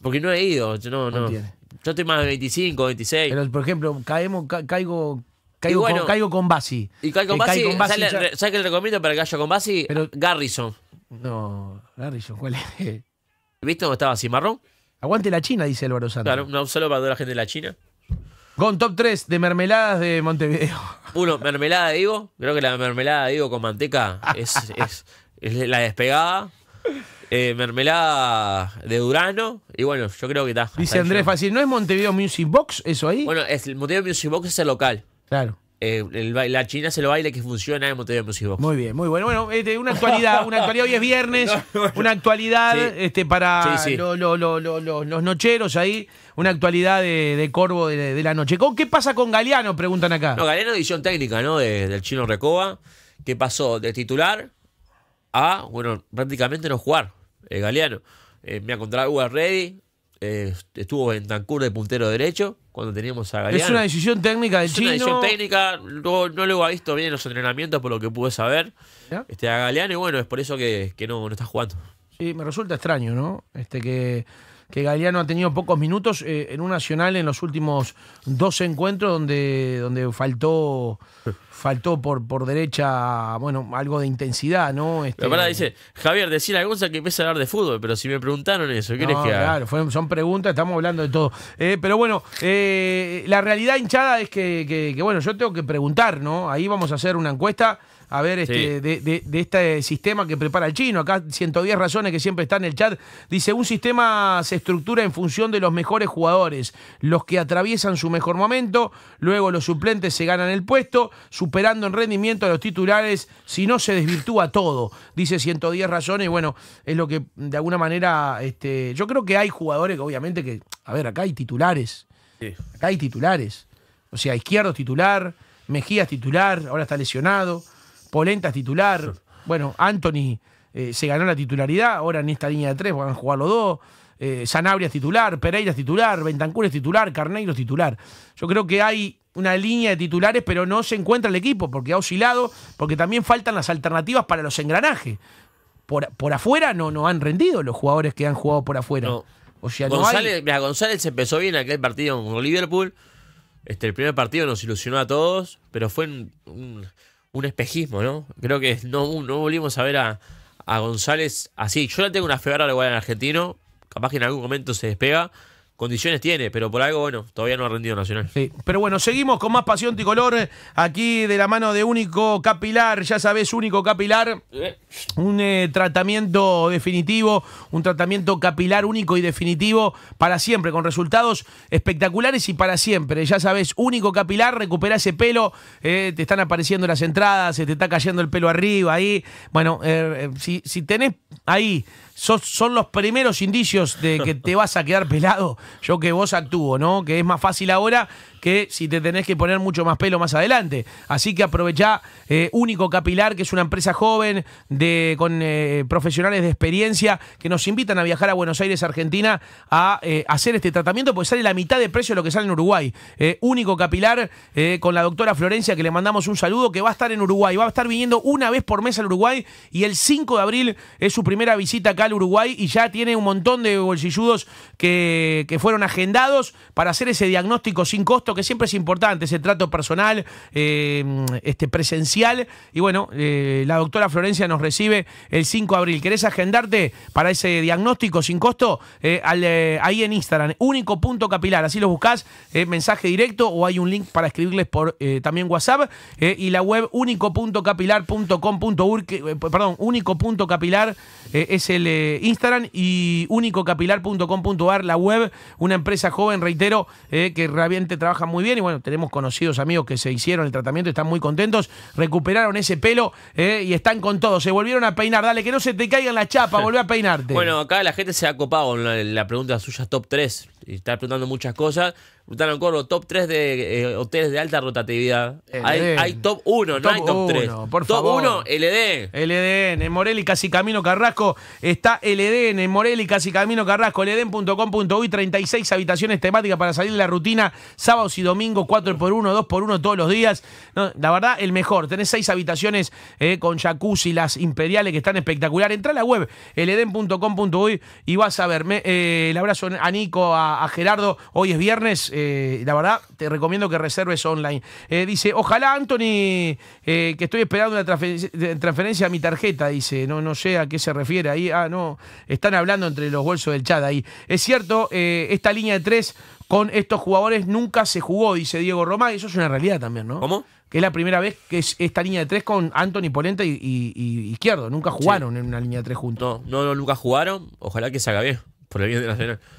Porque no he ido. No, Yo estoy más de 25, 26. Pero, por ejemplo, caemos, caigo Caigo, eh, con, caigo Basi. Y caigo con ¿Sabes qué le recomiendo para que haya con Basi? Garrison. No, Garrison, ¿cuál es? ¿Viste cómo estaba Cimarrón? Aguante la China, dice Álvaro Santos. Claro, no solo para toda la gente de la China. Con top 3 de mermeladas de Montevideo. Uno, mermelada de Digo. Creo que la mermelada de Digo con manteca es la despegada. Eh, mermelada de Durano. Y bueno, yo creo que está. Dice Andrés Fácil, ¿no es Montevideo Music Box eso ahí? Bueno, es, el Montevideo Music Box es el local. Claro. Eh, la China se lo baile que funciona en Montevideo Music Box. Muy bien, muy bueno. Bueno, este, una actualidad, una actualidad, hoy es viernes, una actualidad este, para los nocheros ahí, una actualidad de, Corvo de, la noche. ¿Qué pasa con Galeano? Preguntan acá. No, Galeano edición técnica, ¿no? del chino Recoba. ¿Qué pasó? De titular, a, bueno, prácticamente no jugar. Galeano. Eh, Galeano. Eh, mira, Uber Ready estuvo en Tancur de puntero derecho cuando teníamos a Galeano. Es una decisión técnica del chino. Es una decisión técnica, no, no lo ha visto bien en los entrenamientos por lo que pude saber. Este, a Galeano, y bueno, es por eso que, no, no está jugando. Sí, me resulta extraño, ¿no? Este que que Galeano ha tenido pocos minutos eh, en un Nacional en los últimos dos encuentros donde, donde faltó faltó por, por derecha, bueno, algo de intensidad, ¿no? La este, dice, Javier, decir la cosa que empieza a hablar de fútbol, pero si me preguntaron eso, ¿qué que haga? Claro, son preguntas, estamos hablando de todo. Eh, pero bueno, eh, la realidad hinchada es que, que, que, bueno, yo tengo que preguntar, ¿no? Ahí vamos a hacer una encuesta a ver, este, de, este sistema que prepara el chino. Acá 110 razones que siempre está en el chat. Dice, un sistema se estructura en función de los mejores jugadores, los que atraviesan su mejor momento, luego los suplentes se ganan el puesto, superando en rendimiento a los titulares, si no se desvirtúa todo. Dice 110 razones, bueno, es lo que de alguna manera, este, yo creo que hay jugadores que obviamente que, a ver, acá hay titulares. Acá hay titulares. O sea, Izquierdo titular, Mejías titular, ahora está lesionado. Polenta es titular. Bueno, Anthony eh, se ganó la titularidad, ahora en esta línea de tres van a jugar los dos. Eh, Sanabria es titular, Pereira es titular, Bentancur es titular, Carneiro es titular. Yo creo que hay una línea de titulares, pero no se encuentra el equipo porque ha oscilado, porque también faltan las alternativas para los engranajes. Por, afuera no, no han rendido los jugadores que han jugado por afuera. O González, empezó bien aquel partido con Liverpool. Este, el primer partido nos ilusionó a todos, pero fue un un espejismo, ¿no? Creo que no, no volvimos a ver a, González así. Yo la tengo una fe igual en argentino, capaz que en algún momento se despega condiciones tiene, pero por algo, bueno, todavía no ha rendido Nacional. Sí, pero bueno, seguimos con más pasión color eh, aquí de la mano de Único Capilar, ya sabes, Único Capilar, un eh, tratamiento definitivo, un tratamiento capilar único y definitivo para siempre, con resultados espectaculares y para siempre, ya sabes, Único Capilar, recupera ese pelo, eh, te están apareciendo las entradas, se te está cayendo el pelo arriba ahí, bueno, si, si tenés ahí son los primeros indicios de que te vas a quedar pelado, yo que vos actúo, ¿no? Que es más fácil ahora que si te tenés que poner mucho más pelo más adelante. Así que aprovecha eh, Único Capilar, que es una empresa joven de, con eh, profesionales de experiencia que nos invitan a viajar a Buenos Aires, Argentina, a eh, hacer este tratamiento, porque sale la mitad de precio de lo que sale en Uruguay. Único Capilar con la doctora Florencia, que le mandamos un saludo, que va a estar en Uruguay, va a estar viniendo una vez por mes al Uruguay y el 5 de abril es su primera visita acá al Uruguay y ya tiene un montón de bolsilludos que fueron agendados para hacer ese diagnóstico sin costo que siempre es importante, ese trato personal, eh, este presencial. Y bueno, eh, la doctora Florencia nos recibe el 5 de abril. ¿Querés agendarte para ese diagnóstico sin costo? Eh, ahí en Instagram, único punto capilar. Así lo buscás, mensaje directo o hay un link para escribirles por también WhatsApp. y la web único.capilar.com.ur, perdón, único.capilar es el Instagram y únicocapilar.com.ar, la web, una empresa joven, reitero, que realmente trabaja muy bien y bueno, tenemos conocidos amigos que se hicieron el tratamiento, están muy contentos, recuperaron ese pelo eh, y están con todo, se volvieron a peinar, dale, que no se te caiga la chapa, volvé a peinarte. Bueno, acá la gente se ha copado con la, la pregunta suya top 3 y estás preguntando muchas cosas. Preguntaron Corvo, top 3 de eh, hoteles de alta rotatividad. Hay, top 1, no hay top 3. Por top 1, LD. LDN, en Morelli, casi camino Carrasco. Está LDN, en Morelli, casi camino Carrasco. LDN.com.uy, 36 habitaciones temáticas para salir de la rutina. Sábados y domingos, 4x1, 2x1 todos los días. la verdad, el mejor. Tenés 6 habitaciones eh, con jacuzzi, las imperiales que están espectacular. Entra a la web, ldn.com.uy y vas a ver. Eh, el abrazo a Nico, a a, Gerardo, hoy es viernes, eh, la verdad te recomiendo que reserves online. Eh, dice, ojalá Anthony, eh, que estoy esperando una transferencia a mi tarjeta, dice, no, no sé a qué se refiere ahí, ah, no, están hablando entre los bolsos del chat ahí. Es cierto, esta línea de tres con estos jugadores nunca se jugó, dice Diego Roma, eso es una realidad también, ¿no? ¿Cómo? Que es la primera vez que esta línea de tres con Anthony Polenta y, Izquierdo. Nunca jugaron en una línea de tres juntos. No, no, nunca jugaron. Ojalá que se haga bien.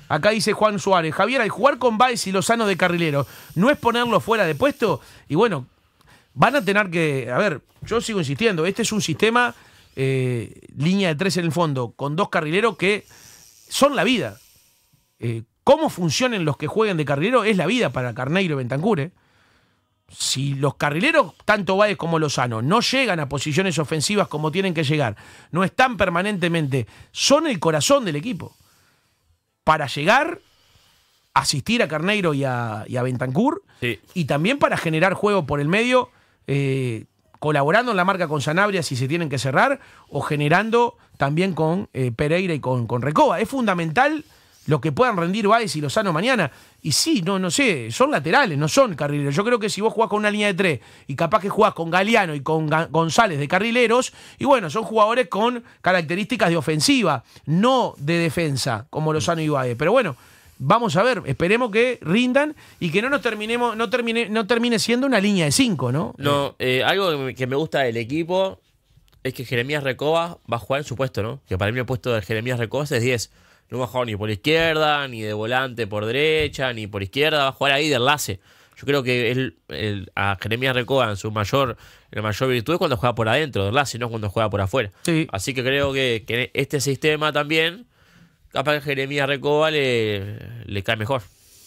Acá dice Juan Suárez, Javier, al jugar con Baez y Lozano de carrilero, ¿no es ponerlo fuera de puesto? Y bueno, van a tener que, a ver, yo sigo insistiendo, este es un sistema eh, línea de tres en el fondo, con dos carrileros que son la vida. Eh, cómo funcionan los que jueguen de carrilero es la vida para Carneiro y Bentancure. Eh. Si los carrileros, tanto Baez como Lozano, no llegan a posiciones ofensivas como tienen que llegar, no están permanentemente, son el corazón del equipo para llegar, asistir a Carneiro y a, y y también para generar juego por el medio, eh, colaborando en la marca con Sanabria si se tienen que cerrar, o generando también con eh, Pereira y con, con Recoba. Es fundamental lo que puedan rendir Baez y Lozano mañana. Y sí, no, no sé, son laterales, no son carrileros. Yo creo que si vos jugás con una línea de tres y capaz que jugás con Galeano y con González de carrileros, y bueno, son jugadores con características de ofensiva, no de defensa, como Lozano y Baez. Pero bueno, vamos a ver, esperemos que rindan y que no nos terminemos, no termine, no termine siendo una línea de cinco, ¿no? No, eh, algo que me gusta del equipo es que Jeremías Recoba va a jugar en su puesto, ¿no? Que para mí el puesto de Jeremías Recoba es 10 no va a jugar ni por izquierda, ni de volante por derecha, ni por izquierda, va a jugar ahí de enlace. Yo creo que él, a Jeremías Recoba en su mayor, mayor virtud es cuando juega por adentro, de enlace, no cuando juega por afuera. Así que creo que, que este sistema también, capaz que Jeremías Recoba le, le cae mejor.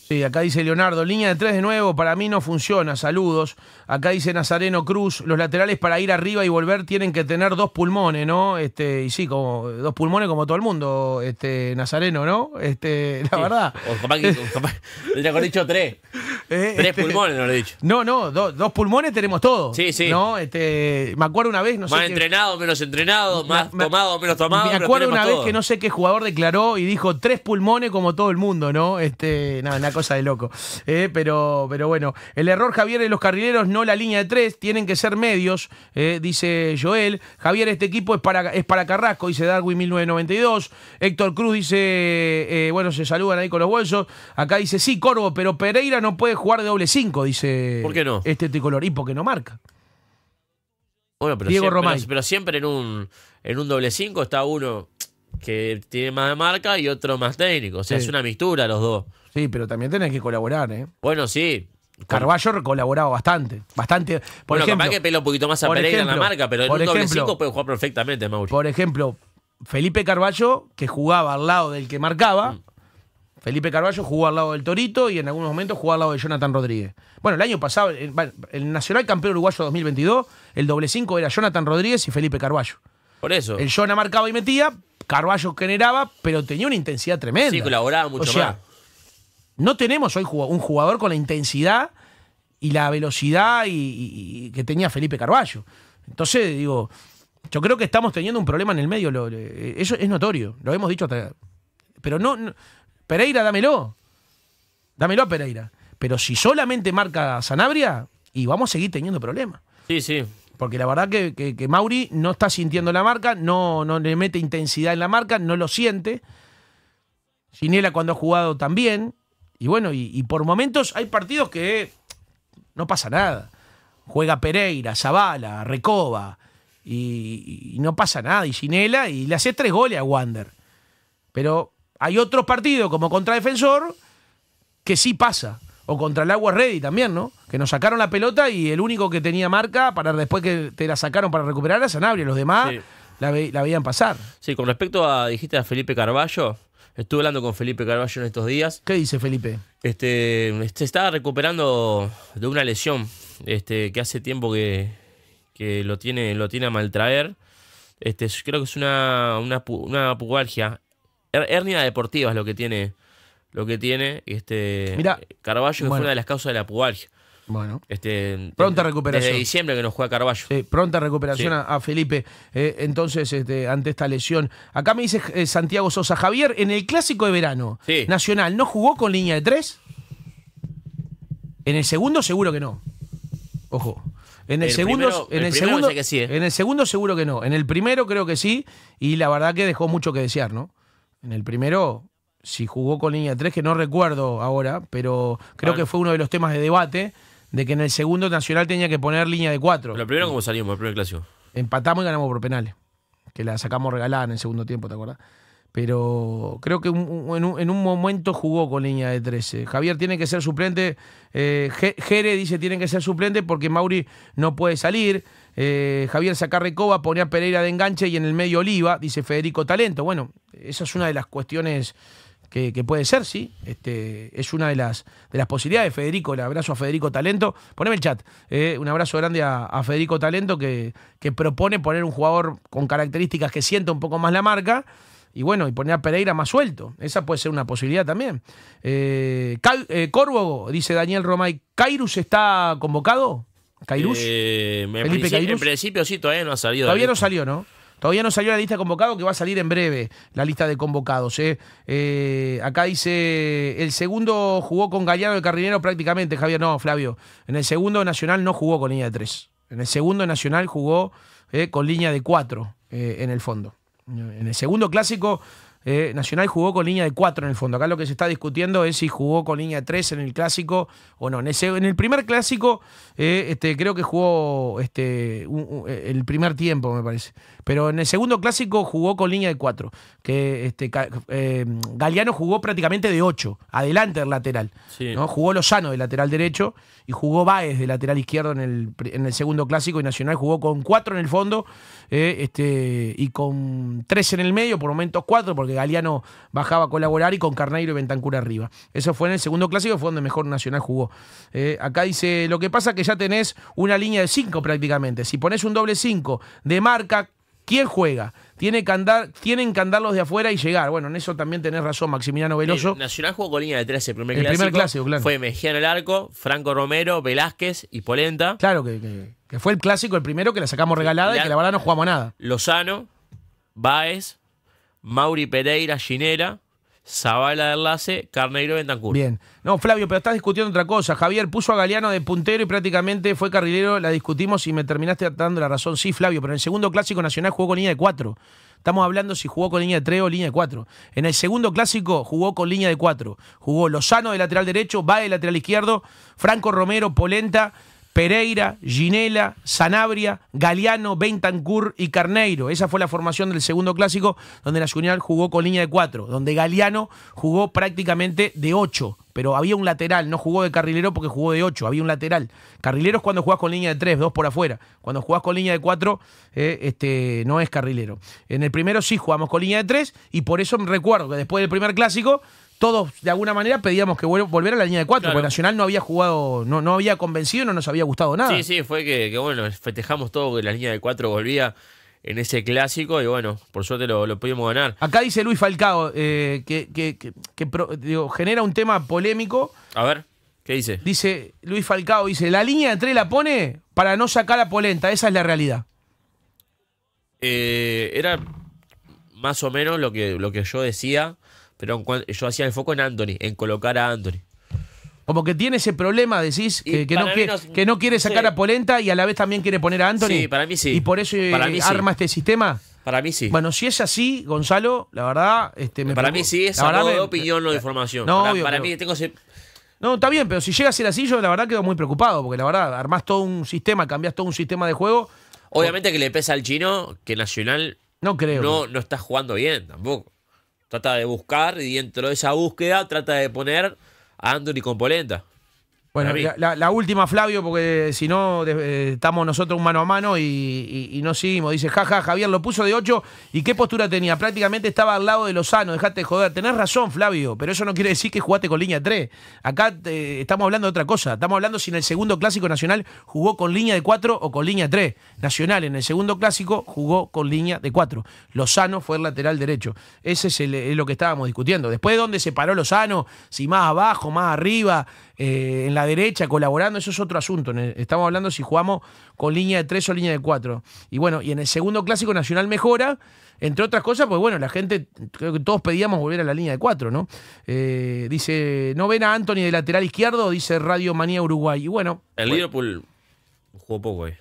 Sí, acá dice Leonardo, línea de tres de nuevo, para mí no funciona, saludos. Acá dice Nazareno Cruz, los laterales para ir arriba y volver tienen que tener dos pulmones, ¿no? Este, y sí, como dos pulmones como todo el mundo, este, Nazareno, ¿no? Este, la verdad. O que, dicho tres. Eh, tres este, pulmones, no lo he dicho. No, no, dos pulmones tenemos todos. Sí, sí. ¿no? Este, me acuerdo una vez, no Más entrenado, menos entrenado, más tomado, menos tomado. Me acuerdo una vez que no sé qué jugador declaró y dijo tres pulmones como todo el mundo, ¿no? Este, nada, nada cosa de loco. Eh, pero, pero bueno, el error Javier de los carrileros, no la línea de tres, tienen que ser medios, eh, dice Joel. Javier, este equipo es para, es para Carrasco, dice Darwin 1992. Héctor Cruz dice, eh, bueno, se saludan ahí con los bolsos. Acá dice, sí, Corvo, pero Pereira no puede jugar de doble 5, dice ¿Por no? este tricolor. Y porque no marca. Bueno, pero, Diego siempre, pero, siempre en un, en un doble 5 está uno que tiene más marca y otro más técnico. O sea, es una mistura los dos. Sí, pero también tenés que colaborar, ¿eh? Bueno, sí. Carballo colaboraba bastante, bastante. Por bueno, ejemplo, que pela un poquito más a Pereira en la marca, pero en un doble puede jugar perfectamente, Mauricio. Por ejemplo, Felipe Carballo, que jugaba al lado del que marcaba, mm. Felipe Carballo jugó al lado del Torito y en algunos momentos jugó al lado de Jonathan Rodríguez. Bueno, el año pasado, el, Nacional Campeón Uruguayo 2022, el doble 5 era Jonathan Rodríguez y Felipe Carballo. Por eso. El Jonathan marcaba y metía, Carballo generaba, pero tenía una intensidad tremenda. Sí, colaboraba mucho más. No tenemos hoy un jugador con la intensidad y la velocidad y, que tenía Felipe Carballo. Entonces, digo, yo creo que estamos teniendo un problema en el medio. eso es notorio, lo hemos dicho Pero no, Pereira, dámelo. Dámelo a Pereira. Pero si solamente marca Sanabria, y vamos a seguir teniendo problemas. Sí, sí. Porque la verdad que, que, Mauri no está sintiendo la marca, no, no le mete intensidad en la marca, no lo siente. Ginela cuando ha jugado también. Y bueno, y, por momentos hay partidos que no pasa nada. Juega Pereira, Zavala, Recoba, y, no pasa nada. Y Ginela, y le hace tres goles a Wander. Pero hay otros partidos, como contra Defensor, que sí pasa. O contra el Agua Ready también, ¿no? Que nos sacaron la pelota y el único que tenía marca para después que te la sacaron para recuperar era Sanabria. Los demás la, la, veían pasar. Sí, con respecto a, dijiste a Felipe Carballo, Estuve hablando con Felipe Carballo en estos días. ¿Qué dice Felipe? Este, se estaba recuperando de una lesión este, que hace tiempo que, lo, tiene, lo tiene a maltraer. Este, creo que es una, una, er, hernia deportiva es lo que tiene. Lo que tiene este Carballo, que fue una de las causas de la pubalgia. Bueno. Este, pronta recuperación. Desde diciembre que nos juega Carballo. pronta recuperación a, Felipe. Eh, entonces, este, ante esta lesión. Acá me dice eh, Santiago Sosa, Javier, en el clásico de verano nacional, ¿no jugó con línea de tres? En el segundo seguro que no. Ojo. En el, segundo, en el, segundo, eh. en el segundo seguro que no. En el primero creo que sí y la verdad que dejó mucho que desear, ¿no? En el primero si jugó con línea de tres que no recuerdo ahora, pero creo que fue uno de los temas de debate de que en el segundo Nacional tenía que poner línea de cuatro. ¿La primero cómo salimos, el primer clásico? Empatamos y ganamos por penales, que la sacamos regalada en el segundo tiempo, ¿te acuerdas? Pero creo que en, un, momento jugó con línea de 13. Eh. Javier tiene que ser suplente, eh, Jere dice tiene que ser suplente porque Mauri no puede salir. Eh, Javier Javier pone ponía Pereira de enganche y en el medio Oliva, dice Federico Talento. Bueno, esa es una de las cuestiones que, puede ser, sí. Este, es una de las, de las posibilidades. Federico, el abrazo a Federico Talento. Poneme el chat. Eh, un abrazo grande a, Federico Talento que, que, propone poner un jugador con características que sienta un poco más la marca. Y bueno, y poner a Pereira más suelto. Esa puede ser una posibilidad también. Eh, eh dice Daniel Romay, ¿Cairus está convocado? ¿Cairus? Eh, en, en, principio sí, todavía no ha salido. Todavía no salió, ¿no? Todavía no salió la lista de convocados, que va a salir en breve la lista de convocados. ¿eh? Eh, acá dice, el segundo jugó con Gallardo el Carrinero prácticamente, Javier, no, Flavio. En el segundo Nacional no jugó con línea de tres. En el segundo Nacional jugó eh, con línea de cuatro en el fondo. En el segundo clásico... Nacional jugó con línea de 4 en el fondo. Acá lo que se está discutiendo es si jugó con línea de 3 en el clásico o no. en el primer clásico eh, este, creo que jugó este, eh, el primer tiempo, me parece. Pero en el segundo clásico jugó con línea de cuatro. Que este, eh, Galeano jugó prácticamente de ocho, adelante del lateral. Jugó Lozano de lateral derecho y jugó Baez de lateral izquierdo en el, segundo clásico y Nacional jugó con cuatro en el fondo este, y con tres en el medio, por momentos cuatro, porque Galeano bajaba a colaborar y con Carneiro y Ventancura arriba. Eso fue en el segundo clásico, fue donde mejor Nacional jugó. acá dice, lo que pasa que ya tenés una línea de 5 prácticamente. Si pones un doble 5 de marca, ¿quién juega? Tiene que tienen que andar de afuera y llegar. Bueno, en eso también tenés razón, Maximiliano Veloso. Nacional jugó con línea de 13 el primer el Primer clásico claro. Fue Mejía en el arco, Franco Romero, Velázquez y Polenta. Claro, que, fue el clásico, el primero que la sacamos regalada y que la verdad no jugamos nada. Lozano, Baez, Mauri Pereira, Ginera, Zabala de Enlace, Carneiro Ventancur. Bien. No, Flavio, pero estás discutiendo otra cosa. Javier puso a Galeano de puntero y prácticamente fue carrilero. La discutimos y me terminaste dando la razón. Sí, Flavio, pero en el segundo clásico nacional jugó con línea de cuatro. Estamos hablando si jugó con línea de tres o línea de cuatro. En el segundo clásico jugó con línea de cuatro. Jugó Lozano de lateral derecho, va de lateral izquierdo, Franco Romero, Polenta. Pereira, Ginela, Sanabria, Galeano, Bentancur y Carneiro. Esa fue la formación del segundo clásico, donde Nacional jugó con línea de cuatro, donde Galeano jugó prácticamente de ocho, pero había un lateral, no jugó de carrilero porque jugó de ocho, había un lateral. Carrilero es cuando jugás con línea de tres, dos por afuera. Cuando jugás con línea de cuatro, eh, este, no es carrilero. En el primero sí jugamos con línea de tres, y por eso recuerdo que después del primer clásico todos de alguna manera pedíamos que volviera a la línea de cuatro, porque Nacional no había jugado, no, no había convencido, no nos había gustado nada. Sí, sí, fue que, bueno, festejamos todo que la línea de cuatro volvía en ese clásico y bueno, por suerte lo, pudimos ganar. Acá dice Luis Falcao eh, que, genera un tema polémico. A ver, ¿qué dice? Dice Luis Falcao, dice, la línea de tres la pone para no sacar la Polenta, esa es la realidad. Eh, era más o menos lo que, lo que yo decía pero yo hacía el foco en Anthony, en colocar a Anthony. Como que tiene ese problema, decís, que, no, quiere sacar a Polenta y a la vez también quiere poner a Anthony. Sí, para mí sí. Y por eso eh, arma este sistema. Para mí sí. Bueno, si es así, Gonzalo, la verdad. Este, me para mí sí, es la de opinión, no de información. No, para, mí tengo ese... No, está bien, pero si llega a ser así, yo la verdad quedo muy preocupado, porque la verdad, armás todo un sistema, cambias todo un sistema de juego. Obviamente que le pesa al chino que Nacional no, creo, no, no está jugando bien tampoco. Trata de buscar y dentro de esa búsqueda trata de poner a Anthony con bueno, la, última, Flavio, porque si no eh, estamos nosotros un mano a mano y, no seguimos. Dice, jaja, Javier lo puso de 8. ¿Y qué postura tenía? Prácticamente estaba al lado de Lozano, dejate de joder. Tenés razón, Flavio, pero eso no quiere decir que jugaste con línea 3. Acá eh, estamos hablando de otra cosa. Estamos hablando si en el segundo clásico nacional jugó con línea de 4 o con línea 3. Nacional en el segundo clásico jugó con línea de 4. Lozano fue el lateral derecho. Ese es, lo que estábamos discutiendo. Después dónde se paró Lozano, si más abajo, más arriba. Eh, en la derecha, colaborando, eso es otro asunto. Estamos hablando si jugamos con línea de tres o línea de cuatro. Y bueno, y en el segundo clásico Nacional mejora, entre otras cosas, pues bueno, la gente, creo que todos pedíamos volver a la línea de cuatro, ¿no? Eh, dice, no ven a Anthony de lateral izquierdo, dice Radio Manía Uruguay. Y bueno. El Liverpool jugó poco, ahí.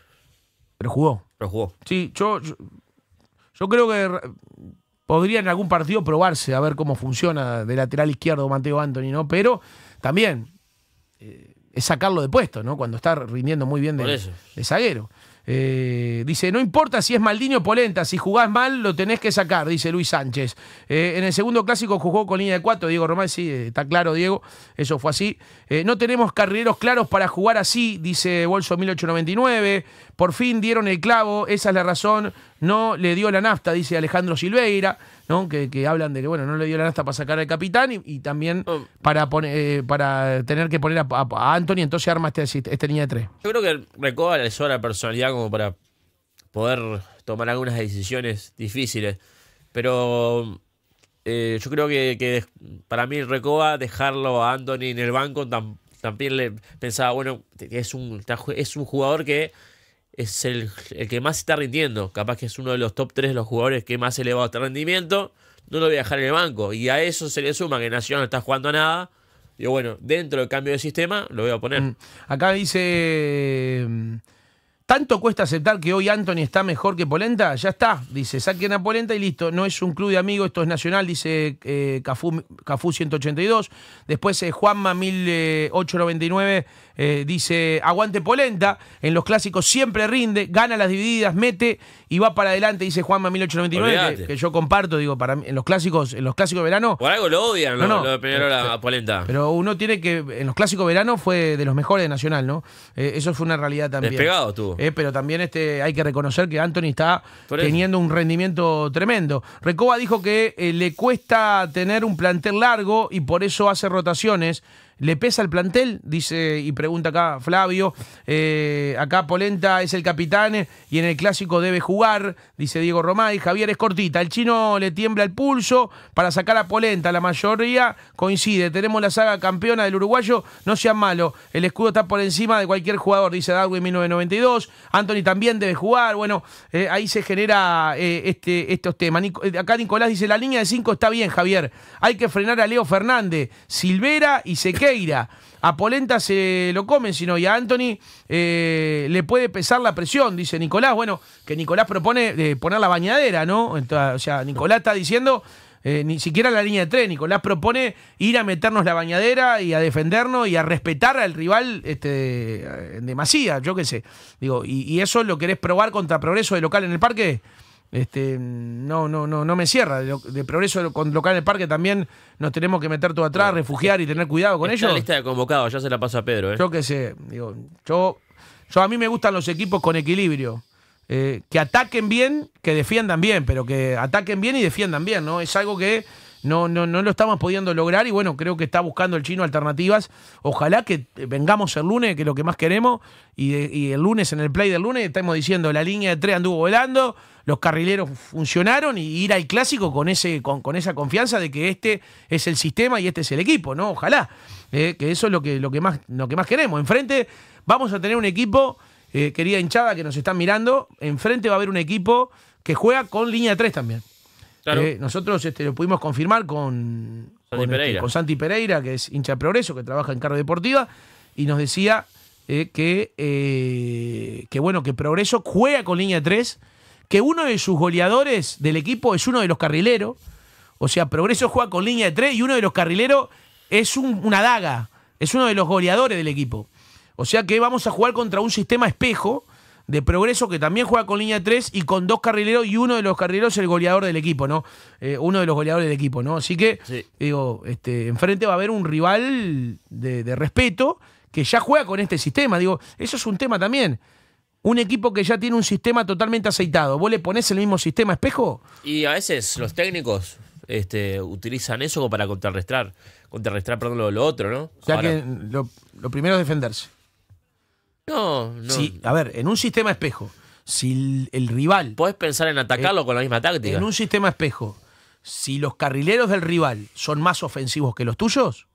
Pero jugó. Pero Sí, yo, yo creo que podría en algún partido probarse a ver cómo funciona de lateral izquierdo Mateo Anthony, ¿no? Pero también eh, es sacarlo de puesto, ¿no? Cuando está rindiendo muy bien de, de zaguero. Eh, dice, no importa si es Maldiño o Polenta, si jugás mal lo tenés que sacar, dice Luis Sánchez. Eh, en el segundo clásico jugó con línea de cuatro, Diego Román, sí, está claro, Diego, eso fue así. no tenemos carrileros claros para jugar así, dice Bolso 1899. Por fin dieron el clavo, esa es la razón, no le dio la nafta, dice Alejandro Silveira. ¿no? Que, hablan de que bueno, no le dio la nasta para sacar al capitán y, también oh. para poner, eh, para tener que poner a, Anthony, entonces arma este, este, este de tres. Yo creo que Recoba le sobra personalidad como para poder tomar algunas decisiones difíciles. Pero eh, yo creo que, para mí Recoba dejarlo a Anthony en el banco también le pensaba, bueno, es un, es un jugador que es el, que más está rindiendo. Capaz que es uno de los top 3 de los jugadores que más elevado está rendimiento. No lo voy a dejar en el banco. Y a eso se le suma que Nacional no está jugando a nada. Digo, bueno, dentro del cambio de sistema lo voy a poner. Mm. Acá dice ¿Tanto cuesta aceptar que hoy Anthony está mejor que Polenta? Ya está, dice, saquen a Polenta y listo. No es un club de amigos, esto es nacional, dice eh, Cafú, 182. Después eh, Juanma 1899 eh, dice, aguante Polenta, en los clásicos siempre rinde, gana las divididas, mete y va para adelante, dice Juanma 1899, que, yo comparto, digo, para en los clásicos, en los clásicos de verano. Por algo lo odian, no, lo de Polenta. Este, pero uno tiene que, en los clásicos de verano fue de los mejores de Nacional, ¿no? Eh, eso fue una realidad también. Despegado tú. Eh, pero también este, hay que reconocer que Anthony está teniendo un rendimiento tremendo. Recoba dijo que eh, le cuesta tener un plantel largo y por eso hace rotaciones. ¿Le pesa el plantel? Dice y pregunta acá Flavio. Eh, acá Polenta es el capitán y en el clásico debe jugar, dice Diego Romay. Javier es cortita. El chino le tiembla el pulso para sacar a Polenta. La mayoría coincide. Tenemos la saga campeona del uruguayo. No sea malo. El escudo está por encima de cualquier jugador, dice Darwin 1992. Anthony también debe jugar. Bueno, eh, ahí se genera eh, este, estos temas. acá Nicolás dice: La línea de cinco está bien, Javier. Hay que frenar a Leo Fernández, Silvera y se queda a Polenta se lo comen, sino y a Anthony eh, le puede pesar la presión, dice Nicolás. Bueno, que Nicolás propone eh, poner la bañadera, ¿no? o sea, Nicolás está diciendo, eh, ni siquiera la línea de tres, Nicolás propone ir a meternos la bañadera y a defendernos y a respetar al rival este, de yo qué sé. Digo, y, y eso lo querés probar contra Progreso de local en el parque? Este, no, no, no, no me cierra. De, progreso con local en el parque también nos tenemos que meter todo atrás, refugiar eh, y tener cuidado con ellos. lista ya se la pasa a Pedro. ¿eh? Yo qué sé, digo, yo, yo a mí me gustan los equipos con equilibrio. Eh, que ataquen bien, que defiendan bien, pero que ataquen bien y defiendan bien, ¿no? Es algo que no, no, lo estamos pudiendo lograr y bueno, creo que está buscando el chino alternativas. Ojalá que vengamos el lunes, que es lo que más queremos, y, y el lunes en el play del lunes estamos diciendo la línea de tres anduvo volando, los carrileros funcionaron y ir al clásico con, ese, con, esa confianza de que este es el sistema y este es el equipo, ¿no? Ojalá, ¿eh? que eso es lo que, lo, que más, lo que más queremos. Enfrente vamos a tener un equipo, eh, querida hinchada que nos está mirando, enfrente va a haber un equipo que juega con línea 3 también. Eh, nosotros este, lo pudimos confirmar este, con Santi, Pereira. que es hincha de Progreso, que trabaja en Carro Deportiva, y nos decía que, que, bueno, que Progreso juega con línea 3 que uno de sus goleadores del equipo es uno de los carrileros. O sea, Progreso juega con línea de tres y uno de los carrileros es una daga, es uno de los goleadores del equipo. O sea que vamos a jugar contra un sistema espejo de Progreso que también juega con línea de tres y con dos carrileros y uno de los carrileros es el goleador del equipo, ¿no? Eh, uno de los goleadores del equipo, ¿no? Así que, digo, este, enfrente va a haber un rival de, de respeto que ya juega con este sistema. Digo, eso es un tema también un equipo que ya tiene un sistema totalmente aceitado. ¿Vos le ponés el mismo sistema espejo? Y a veces los técnicos este, utilizan eso como para contrarrestar, contrarrestar perdón, lo, otro, ¿no? O sea que lo, primero es defenderse. No, no. a ver, en un sistema espejo, si el, rival. Puedes pensar en atacarlo eh, con la misma táctica. En un sistema espejo, si los carrileros del rival son más ofensivos que los tuyos,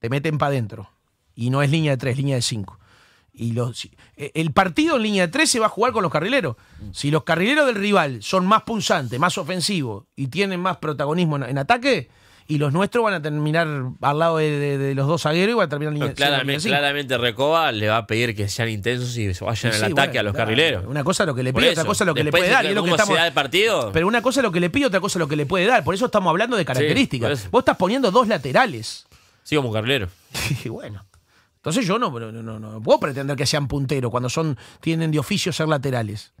te meten para adentro. Y no es línea de tres, línea de cinco y los, eh, el partido en línea 3 se va a jugar con los carrileros. Si los carrileros del rival son más punzantes, más ofensivos y tienen más protagonismo en, ataque, y los nuestros van a terminar al lado de, los dos Agueros y van a terminar en línea 13 claramente Recoba le va a pedir que sean intensos y vayan al ataque a los carrileros. Una cosa es lo que le pide, otra cosa es lo que le puede dar. partido? Pero una cosa es lo que le pide, otra cosa es lo que le puede dar. Por eso estamos hablando de características. Vos estás poniendo dos laterales. Sí, como carrilero. bueno. Entonces yo no, no, no, no puedo pretender que sean punteros cuando son, tienen de oficio ser laterales.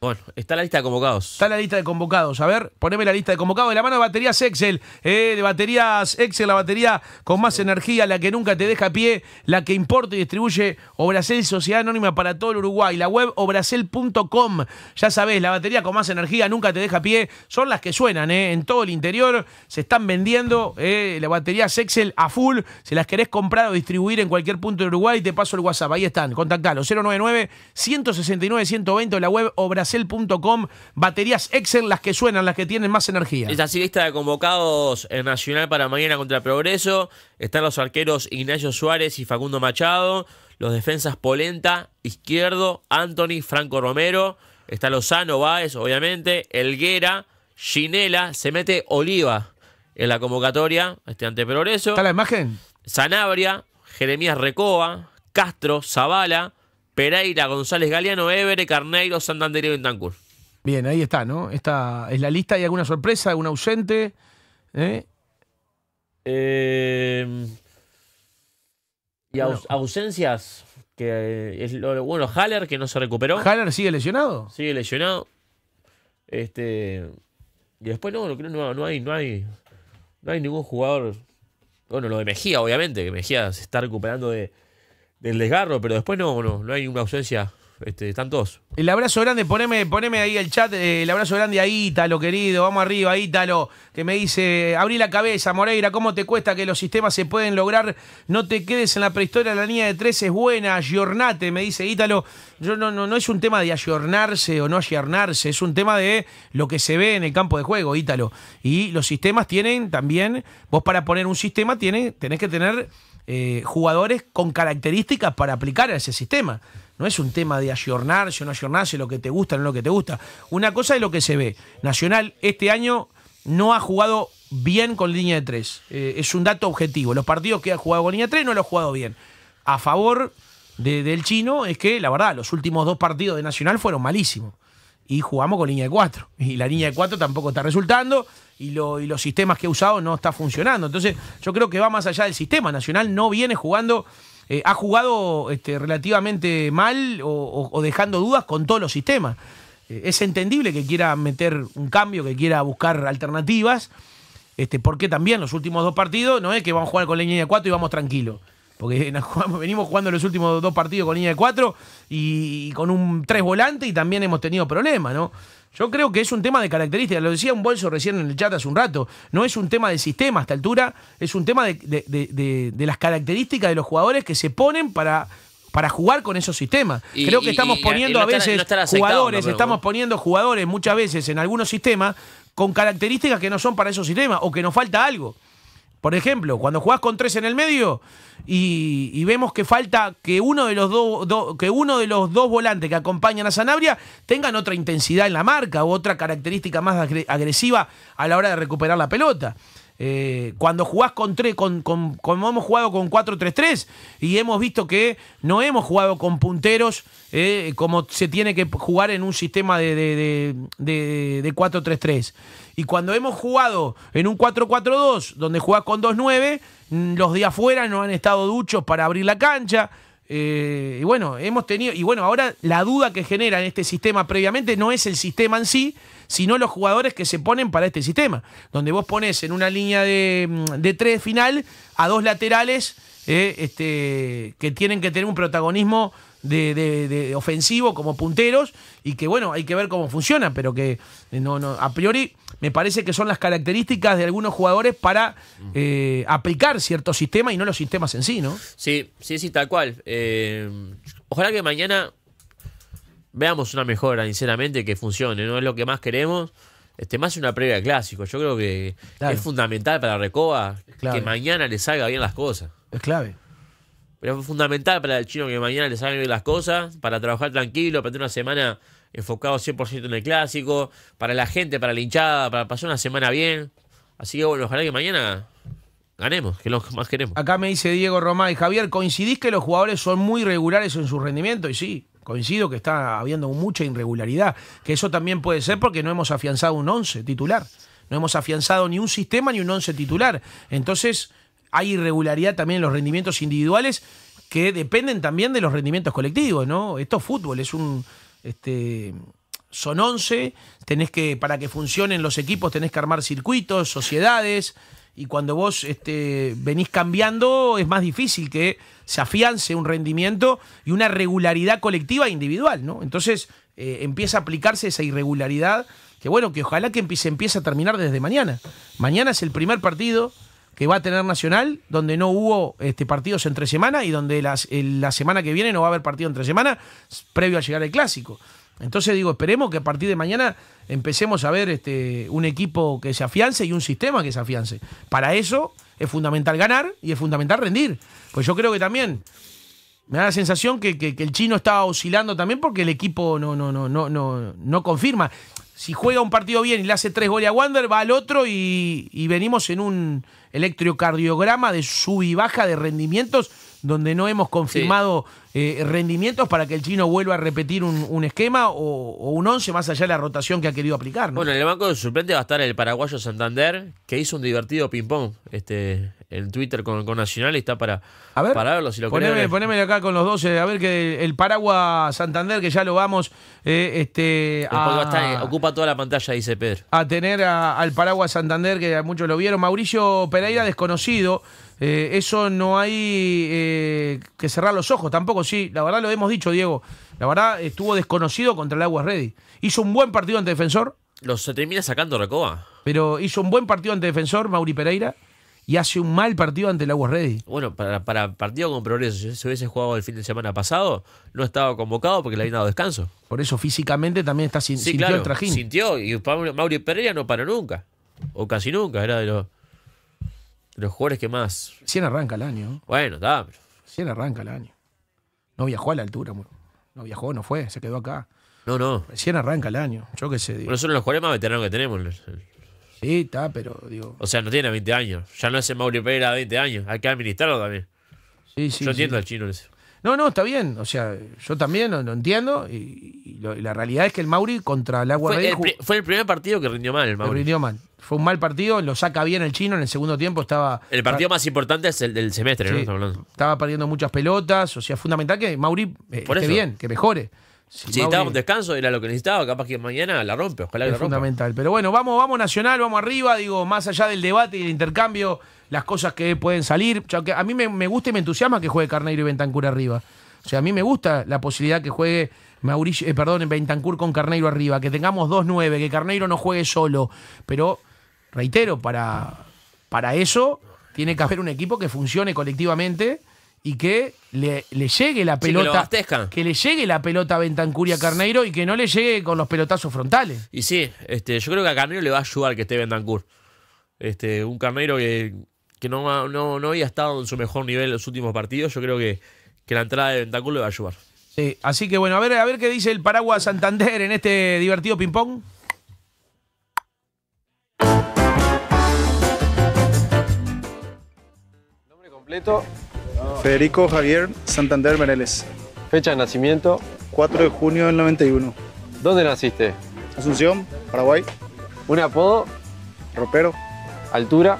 Bueno, está la lista de convocados. Está la lista de convocados. A ver, poneme la lista de convocados. De la mano de baterías Excel. Eh, de baterías Excel, la batería con más energía, la que nunca te deja a pie, la que importa y distribuye Obracel Sociedad Anónima para todo el Uruguay. La web obracel.com. Ya sabés, la batería con más energía nunca te deja a pie. Son las que suenan, eh, En todo el interior se están vendiendo eh, las baterías Excel a full. Si las querés comprar o distribuir en cualquier punto de Uruguay, te paso el WhatsApp. Ahí están. Contactalo. 099 169 120 de la web Obracel Duracel.com, baterías Excel, las que suenan, las que tienen más energía. Es así lista de convocados en Nacional para mañana contra Progreso. Están los arqueros Ignacio Suárez y Facundo Machado. Los defensas Polenta, Izquierdo, Anthony, Franco Romero. Está Lozano, Báez, obviamente. Elguera, Ginela. Se mete Oliva en la convocatoria este, ante Progreso. ¿Está la imagen? Sanabria, Jeremías Recoa, Castro, Zavala, Pereira, González Galeano, Evere, Carneiro, Santander y Bentancur. Bien, ahí está, ¿no? Esta es la lista. ¿Hay alguna sorpresa, algún ausente? ¿Eh? Em, y ausencias, que eh, es lo bueno, Haller, que no se recuperó. ¿Haller sigue lesionado? Sigue lesionado. Este. Y después no, no, no hay, no hay. No hay ningún jugador. Bueno, lo de Mejía, obviamente, que Mejía se está recuperando de, del desgarro, pero después no, no, no hay una ausencia. Este, están todos. El abrazo grande, poneme, poneme ahí el chat. Eh, el abrazo grande a Ítalo, querido. Vamos arriba, Ítalo, que me dice: abrí la cabeza, Moreira, ¿cómo te cuesta que los sistemas se pueden lograr? No te quedes en la prehistoria, la línea de tres es buena. ayornate, me dice Ítalo. Yo, no, no, no es un tema de ayornarse o no ayornarse, es un tema de lo que se ve en el campo de juego, Ítalo. Y los sistemas tienen también, vos para poner un sistema tienen, tenés que tener eh, jugadores con características para aplicar a ese sistema. No es un tema de ayornarse o no ayornarse, lo que te gusta o no lo que te gusta. Una cosa es lo que se ve. Nacional este año no ha jugado bien con línea de tres. Eh, es un dato objetivo. Los partidos que ha jugado con línea de tres no lo ha jugado bien. A favor del chino es que, la verdad, los últimos dos partidos de Nacional fueron malísimos. Y jugamos con línea de cuatro. Y la línea de cuatro tampoco está resultando y, los sistemas que ha usado no está funcionando. Entonces, yo creo que va más allá del sistema. Nacional no viene jugando, eh, ha jugado este, relativamente mal o, dejando dudas con todos los sistemas. Eh, es entendible que quiera meter un cambio, que quiera buscar alternativas, este, porque también los últimos dos partidos no es que vamos a jugar con la línea de 4 y vamos tranquilo Porque venimos jugando los últimos dos partidos con línea de cuatro y, y con un tres volante y también hemos tenido problemas, ¿no? Yo creo que es un tema de características, lo decía un bolso recién en el chat hace un rato, no es un tema de sistema a esta altura, es un tema de, las características de los jugadores que se ponen para para jugar con esos sistemas. Creo que estamos poniendo a veces jugadores, estamos poniendo jugadores muchas veces en algunos sistemas con características que no son para esos sistemas o que nos falta algo. Por ejemplo, cuando jugás con tres en el medio y, vemos que falta que uno, de los que uno de los dos volantes que acompañan a Sanabria tengan otra intensidad en la marca u otra característica más agresiva a la hora de recuperar la pelota. Eh, cuando jugás con 3, con, como hemos jugado con 4-3-3 y hemos visto que no hemos jugado con punteros eh, como se tiene que jugar en un sistema de, 4-3-3. Y cuando hemos jugado en un 4-4-2, donde jugás con 2-9, mm, los de afuera no han estado duchos para abrir la cancha. Eh, y bueno, hemos tenido. Y bueno, ahora la duda que genera en este sistema previamente no es el sistema en sí, sino los jugadores que se ponen para este sistema, donde vos pones en una línea de, mm, de tres final a dos laterales eh, este, que tienen que tener un protagonismo de, ofensivo como punteros y que bueno, hay que ver cómo funciona, pero que eh, no, no, a priori me parece que son las características de algunos jugadores para eh, aplicar ciertos sistemas y no los sistemas en sí, ¿no? Sí, sí, sí, tal cual. ojalá que mañana veamos una mejora, sinceramente, que funcione, ¿no? Es lo que más queremos. Este, más una previa de clásico. Yo creo que es fundamental para Recoba que mañana le salga bien las cosas. Es clave. Pero es fundamental para el chino que mañana le salgan bien las cosas, para trabajar tranquilo, para tener una semana enfocado 100% en el clásico, para la gente, para la hinchada, para pasar una semana bien. Así que bueno, ojalá que mañana ganemos, que es lo que más queremos. Acá me dice Diego Román, Javier, ¿coincidís que los jugadores son muy regulares en su rendimiento? Y sí. Coincido que está habiendo mucha irregularidad, que eso también puede ser porque no hemos afianzado un 11 titular. No hemos afianzado ni un sistema ni un 11 titular. Entonces, hay irregularidad también en los rendimientos individuales que dependen también de los rendimientos colectivos, ¿no? Esto es fútbol, es un este son 11, tenés que para que funcionen los equipos tenés que armar circuitos, sociedades, y cuando vos este, venís cambiando es más difícil que se afiance un rendimiento y una regularidad colectiva e individual, ¿no? Entonces eh, empieza a aplicarse esa irregularidad que bueno, que ojalá que empiece, empiece a terminar desde mañana. Mañana es el primer partido que va a tener Nacional, donde no hubo este, partidos entre semana y donde las, eh, la semana que viene no va a haber partido entre semana previo a llegar el clásico. Entonces digo, esperemos que a partir de mañana empecemos a ver este, un equipo que se afiance y un sistema que se afiance. Para eso es fundamental ganar y es fundamental rendir. Pues yo creo que también me da la sensación que, el chino está oscilando también porque el equipo no, no, no, no, no, no confirma. Si juega un partido bien y le hace tres goles a Wander, va al otro y, y venimos en un electrocardiograma de sub y baja de rendimientos donde no hemos confirmado eh, rendimientos para que el chino vuelva a repetir un, esquema o, un 11 más allá de la rotación que ha querido aplicar. Bueno, el banco de suplente va a estar el paraguayo Santander, que hizo un divertido ping-pong este, en Twitter con, Nacional y está para, verlo si lo poneme, acá con los 12, a ver que el Paraguas Santander, que ya lo vamos. Eh, este, a, estar, ocupa toda la pantalla, dice Pedro. A tener al Paraguas Santander, que muchos lo vieron. Mauricio Pereira, desconocido. Eh, eso no hay eh, que cerrar los ojos tampoco, sí. La verdad lo hemos dicho, Diego. La verdad estuvo desconocido contra el Aguas Ready. Hizo un buen partido ante Defensor. Los se termina sacando Recoba. Pero hizo un buen partido ante Defensor, Mauri Pereira. Y hace un mal partido ante el Aguas Ready. Bueno, para, para partido con progreso, si se hubiese jugado el fin de semana pasado, no estaba convocado porque le habían dado descanso. Por eso físicamente también está sin, sí, claro, Sintió, y Mauri Pereira no paró nunca. O casi nunca, era de los los jugadores que más. Recién arranca el año. Bueno, está. Pero... Recién arranca el año. No viajó a la altura, no viajó, no fue, se quedó acá. No, no. Recién arranca el año, yo qué sé. Digo. Bueno, son los jugadores más veteranos que tenemos. Sí, está, pero digo. O sea, no tiene 20 años. Ya no hace Mauri Pereira 20 años. Hay que administrarlo también. Sí, sí. Yo al chino ese. No, no, está bien. O sea, yo también lo, entiendo. Y, la realidad es que el Mauri contra el Agua Fue el, fue el primer partido que rindió mal el rindió mal. Fue un mal partido, lo saca bien el chino. En el segundo tiempo estaba. El partido más importante es el del semestre, Estaba perdiendo muchas pelotas. O sea, es fundamental que Mauri eh, esté bien, que mejore. Si Sí, un descanso, era lo que necesitaba. Capaz que mañana la rompe, ojalá que la rompa. fundamental. Pero bueno, vamos, vamos Nacional, vamos arriba. Digo, más allá del debate y del intercambio las cosas que pueden salir. A mí me, gusta y me entusiasma que juegue Carneiro y Bentancur arriba. O sea, a mí me gusta la posibilidad que juegue Mauricio, eh, perdón, Bentancur con Carneiro arriba, que tengamos 2-9, que Carneiro no juegue solo. Pero, reitero, para, para eso tiene que haber un equipo que funcione colectivamente y que le, le llegue la pelota. que, le llegue la pelota a Bentancur y a Carneiro y que no le llegue con los pelotazos frontales. Y sí, este, yo creo que a Carneiro le va a ayudar que esté Bentancur. Este, un Carneiro que que no, no, había estado en su mejor nivel en los últimos partidos, yo creo que, la entrada de Ventaculo le va a ayudar. Sí, así que bueno, a ver, a ver qué dice el Paraguas Santander en este divertido ping-pong. Nombre completo. Federico Javier Santander Meneles Fecha de nacimiento. 4 de junio del 91. ¿Dónde naciste? Asunción, Paraguay. ¿Un apodo? Ropero. Altura.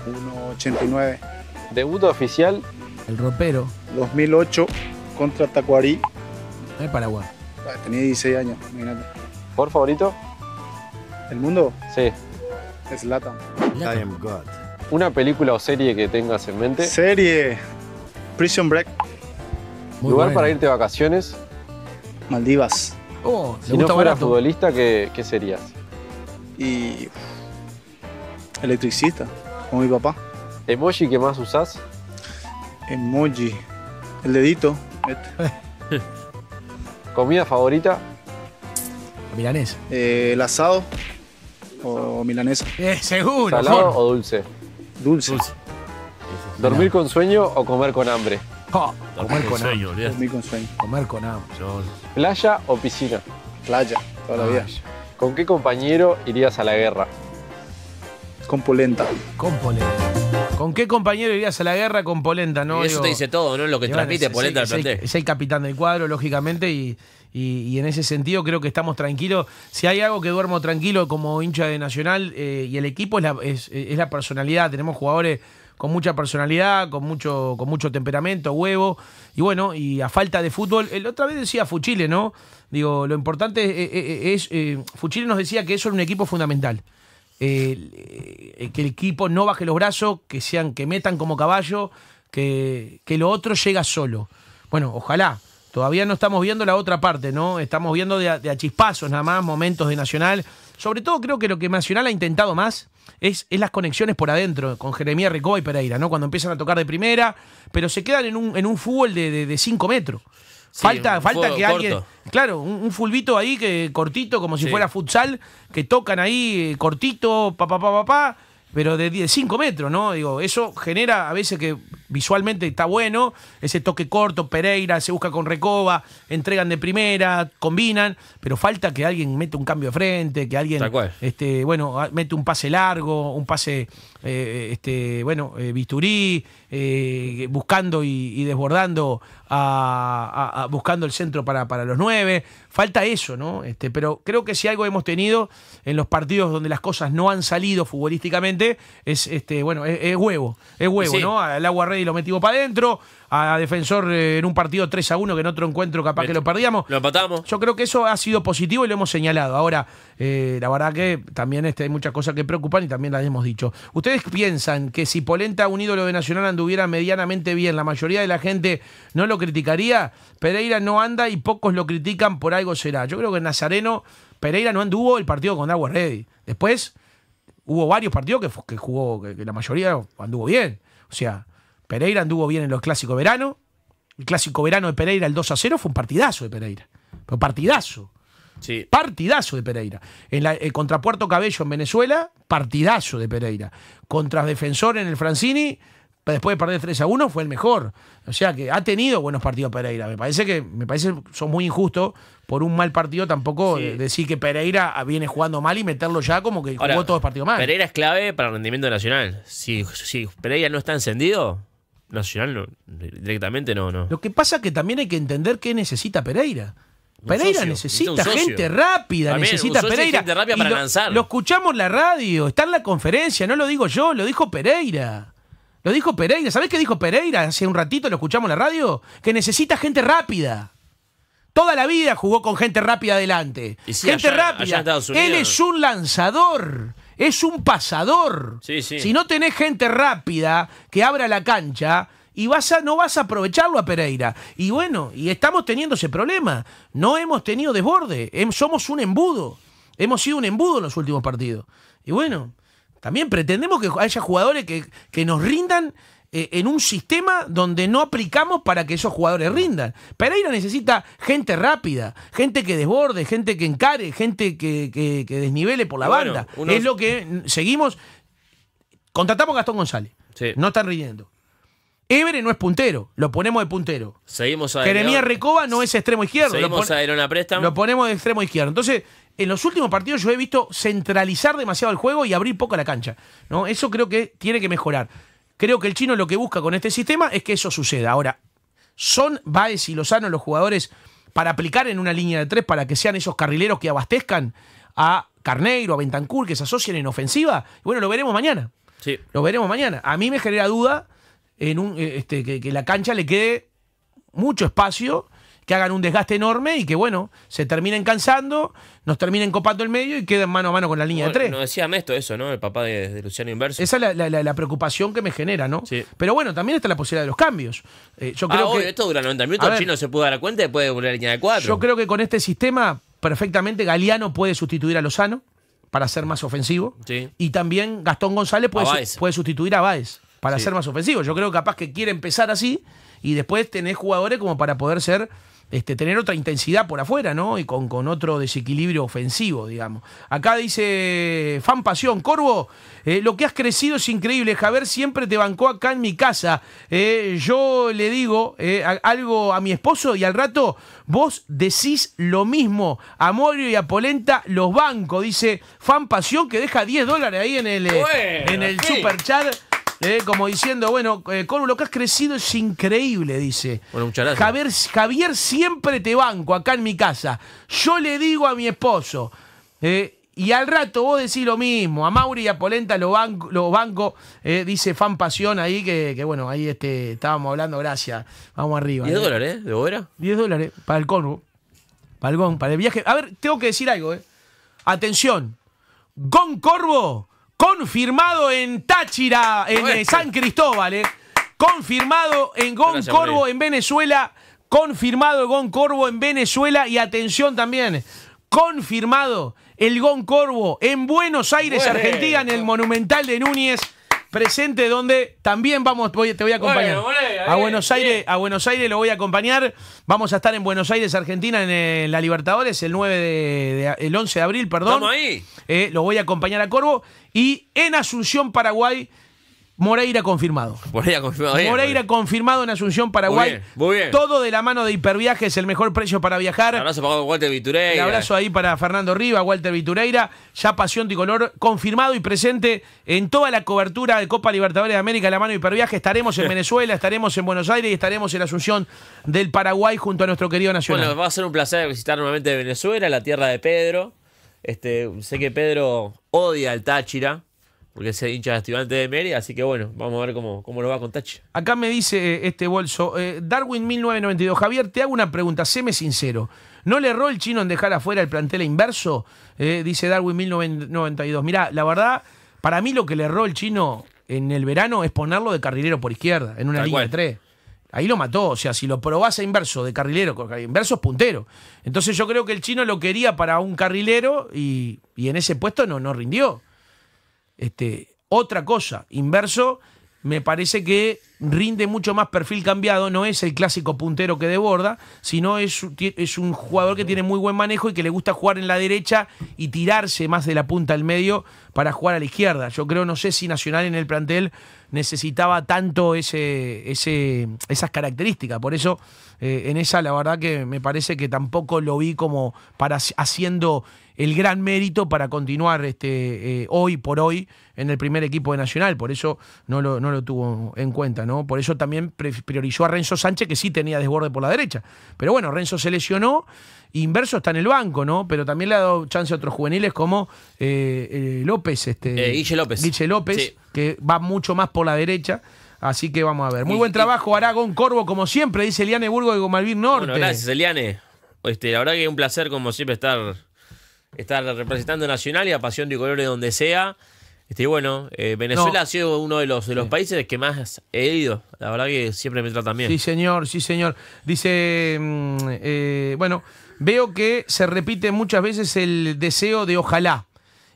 1,89. Debuto oficial. El ropero. 2008 contra Tacuarí. De Paraguay. Ah, tenía 16 años, imagínate. ¿Por favorito? ¿El mundo? Sí. Es Latam. I am God. ¿Una película o serie que tengas en mente? Serie. Prison Break. ¿Lugar para irte de vacaciones? Maldivas. Oh, si no fuera futbolista, ¿qué, ¿qué serías? Y electricista, como mi papá. ¿Emoji que más usás? Emoji. El dedito. ¿Comida favorita? Milanés. Eh, el asado o milanesa. Eh, seguro. ¿Salado o dulce? Dulce. ¿Dormir con sueño o comer con hambre? dormir, con, sueño, hambre. dormir con sueño. Comer con hambre. ¿Playa o piscina? Playa, todavía. ¿Con qué compañero irías a la guerra? Con polenta. Con polenta. ¿Con qué compañero irías a la guerra con Polenta? ¿no? eso te dice todo, ¿no? Lo que transmite Polenta es, el, capitán del cuadro, lógicamente, y, en ese sentido creo que estamos tranquilos. Si hay algo que duermo tranquilo como hincha de Nacional eh, y el equipo es la, personalidad. Tenemos jugadores con mucha personalidad, con mucho, con mucho temperamento, huevo. Y bueno, y a falta de fútbol, el otra vez decía Fuchile, ¿no? Digo, lo importante es, eh, Fuchile nos decía que eso era un equipo fundamental. Eh, que el equipo no baje los brazos, que sean, que metan como caballo, que, lo otro llega solo. Bueno, ojalá. Todavía no estamos viendo la otra parte, ¿no? Estamos viendo de, a, chispazos nada más, momentos de Nacional. Sobre todo creo que lo que Nacional ha intentado más es, es las conexiones por adentro, con Jeremías Recoba y Pereira, ¿no? Cuando empiezan a tocar de primera, pero se quedan en un, en un fútbol de 5 metros falta falta que alguien. Claro, un, fulvito fulbito ahí que cortito, como si fuera futsal, que tocan ahí eh, cortito, pa, pa, papá, pa, pa, pero de 5 metros, ¿no? Digo, eso genera a veces que visualmente está bueno, ese toque corto, Pereira se busca con Recoba, entregan de primera, combinan, pero falta que alguien mete un cambio de frente, que alguien este, bueno, mete un pase largo, un pase eh, este, bueno, eh, bisturí, eh, buscando y, desbordando a, buscando el centro para, los nueve. Falta eso, ¿no? Este, pero creo que si algo hemos tenido en los partidos donde las cosas no han salido futbolísticamente, es este, bueno, es, huevo, es huevo, ¿no? Al agua red y lo metimos para adentro, a Defensor eh, en un partido 3 a 1 que en otro encuentro capaz que lo perdíamos. Lo empatamos. Yo creo que eso ha sido positivo y lo hemos señalado. Ahora, eh, la verdad que también este, hay muchas cosas que preocupan y también las hemos dicho. ¿Ustedes piensan que si Polenta, un ídolo de Nacional, anduviera medianamente bien, la mayoría de la gente no lo criticaría? Pereira no anda y pocos lo critican, por algo será. Yo creo que Nazareno, Pereira no anduvo el partido con Agua Ready. Después hubo varios partidos que, jugó, que, que la mayoría anduvo bien. O sea, Pereira anduvo bien en los clásicos verano. El clásico verano de Pereira, el 2 a 0, fue un partidazo de Pereira. un partidazo. Sí. Partidazo de Pereira. En eh, contra Puerto Cabello en Venezuela, partidazo de Pereira. Contra Defensor en el Francini, después de perder 3 a 1, fue el mejor. O sea que ha tenido buenos partidos Pereira. Me parece que me parece son muy injusto por un mal partido tampoco eh, decir que Pereira viene jugando mal y meterlo ya como que jugó todos los partidos mal. Pereira es clave para el rendimiento nacional. sí si Pereira no está encendido, Nacional directamente no, no. Lo que pasa es que también hay que entender qué necesita Pereira. Pereira necesita, gente rápida, necesita Pereira. Gente rápida para lo, lo escuchamos en la radio, está en la conferencia, no lo digo yo, lo dijo Pereira. Lo dijo Pereira. ¿Sabés qué dijo Pereira hace un ratito? Lo escuchamos en la radio. Que necesita gente rápida. Toda la vida jugó con gente rápida adelante. gente rápida. Él es un lanzador es un pasador. Si no tenés gente rápida que abra la cancha, y vas no vas a aprovecharlo a Pereira. Y bueno, y estamos teniendo ese problema. No hemos tenido desborde, somos un embudo. Hemos sido un embudo en los últimos partidos. Y bueno, también pretendemos que haya jugadores que, que nos rindan eh, en un sistema donde no aplicamos para que esos jugadores rindan. Pereira necesita gente rápida, gente que desborde, gente que encare, gente que, desnivele por la banda. Es lo que seguimos. Contratamos a Gastón González. No están riendo. Ebre no es puntero, lo ponemos de puntero. Seguimos a Jeremías Recoba no es extremo izquierdo. lo Lo ponemos de extremo izquierdo. Entonces, en los últimos partidos yo he visto centralizar demasiado el juego y abrir poco la cancha. ¿no? Eso creo que tiene que mejorar. Creo que el chino lo que busca con este sistema es que eso suceda. Ahora, ¿son Baez y Lozano los jugadores para aplicar en una línea de tres para que sean esos carrileros que abastezcan a Carneiro, a Bentancur, que se asocien en ofensiva? Bueno, lo veremos mañana. Sí. Lo veremos mañana. A mí me genera duda en un, eh, este, que, que la cancha le quede mucho espacio que hagan un desgaste enorme y que, bueno, se terminen cansando, nos terminen copando el medio y queden mano a mano con la línea de tres. no decía esto, eso, ¿no? El papá de, Luciano Inverso. Esa es la, preocupación que me genera, ¿no? Pero bueno, también está la posibilidad de los cambios. Eh, yo ah, creo que, esto dura 90 minutos, El Chino se puede dar cuenta y puede volver a línea de cuatro. Yo creo que con este sistema, perfectamente, Galeano puede sustituir a Lozano para ser más ofensivo. Y también Gastón González puede, puede sustituir a Báez para ser más ofensivo. Yo creo capaz que quiere empezar así y después tener jugadores como para poder ser este, tener otra intensidad por afuera, ¿no? Y con, con otro desequilibrio ofensivo, digamos. Acá dice Fan Pasión, Corvo, eh, lo que has crecido es increíble. Javier siempre te bancó acá en mi casa. Eh, yo le digo eh, algo a mi esposo y al rato vos decís lo mismo. A Morio y a Polenta los banco, dice Fan Pasión, que deja 10 dólares ahí en el, en el super chat. ¿Eh? como diciendo, bueno, eh, Corvo, lo que has crecido es increíble, dice. Bueno, muchas gracias. Javier, siempre te banco acá en mi casa. Yo le digo a mi esposo. Eh, y al rato vos decís lo mismo. A Mauri y a Polenta lo banco, lo banco dice Fan Pasión ahí, que, bueno, ahí este, estábamos hablando, gracias. Vamos arriba. 10 dólares, ¿de hora? 10 dólares para el Corvo. Para el para el viaje. A ver, tengo que decir algo, ¿eh? Atención. Gon Corvo confirmado en Táchira, en eh, San Cristóbal, eh. confirmado en Corvo, en Venezuela, confirmado el Corvo, en Venezuela y atención también, confirmado el Corvo en Buenos Aires, Argentina, en el Monumental de Núñez presente donde también vamos, te voy a acompañar. a, Buenos Aires, a Buenos Aires lo voy a acompañar. Vamos a estar en Buenos Aires, Argentina, en, la Libertadores, el 9 de, el 11 de abril, perdón. Ahí? Eh, lo voy a acompañar a Corvo. Y en Asunción, Paraguay Moreira confirmado. Moreira confirmado. Moreira confirmado en Asunción, Paraguay. Todo de la mano de Es el mejor precio para viajar. Un abrazo para Walter Vitureira. Un abrazo ahí para Fernando Riva, Walter Vitureira. Ya Pasión de color confirmado y presente en toda la cobertura de Copa Libertadores de América, la mano de Hiperviaje. Estaremos en Venezuela, estaremos en Buenos Aires y estaremos en Asunción del Paraguay junto a nuestro querido Nacional. Bueno, va a ser un placer visitar nuevamente Venezuela, la tierra de Pedro. Este, sé que Pedro odia al Táchira porque ese hincha de de Mérida, así que bueno, vamos a ver cómo, cómo lo va con Tachi. Acá me dice eh, este bolso, eh, Darwin 1992, Javier, te hago una pregunta, séme sincero. ¿No le erró el chino en dejar afuera el plantel inverso? Eh, dice Darwin 1992. Mirá, la verdad, para mí lo que le erró el chino en el verano es ponerlo de carrilero por izquierda, en una línea de tres. Ahí lo mató. O sea, si lo probás a inverso de carrilero, inverso es puntero. Entonces yo creo que el chino lo quería para un carrilero y, en ese puesto no, no rindió. Este, otra cosa, inverso, me parece que rinde mucho más perfil cambiado, no es el clásico puntero que deborda, sino es, es, un jugador que tiene muy buen manejo y que le gusta jugar en la derecha y tirarse más de la punta al medio para jugar a la izquierda. Yo creo, no sé si Nacional en el plantel necesitaba tanto ese, ese esas características, por eso eh, en esa la verdad que me parece que tampoco lo vi como para haciendo el gran mérito para continuar este, eh, hoy por hoy en el primer equipo de Nacional. Por eso no lo, no lo tuvo en cuenta, ¿no? Por eso también priorizó a Renzo Sánchez, que sí tenía desborde por la derecha. Pero bueno, Renzo se lesionó, inverso está en el banco, ¿no? Pero también le ha dado chance a otros juveniles como eh, eh, López, este. Guille López. Guille López, que va mucho más por la derecha. Así que vamos a ver. Muy buen trabajo, Aragón Corvo, como siempre, dice Eliane Burgo de Gomalvin Norte. Bueno, gracias, Eliane. Este, la verdad que es un placer, como siempre, estar estar representando Nacional y a Pasión de Colores donde sea. Este, bueno, eh, Venezuela ha sido uno de los, de los países que más he ido. La verdad que siempre me tratan bien. Sí, señor, sí, señor. Dice, mm, eh, bueno, veo que se repite muchas veces el deseo de ojalá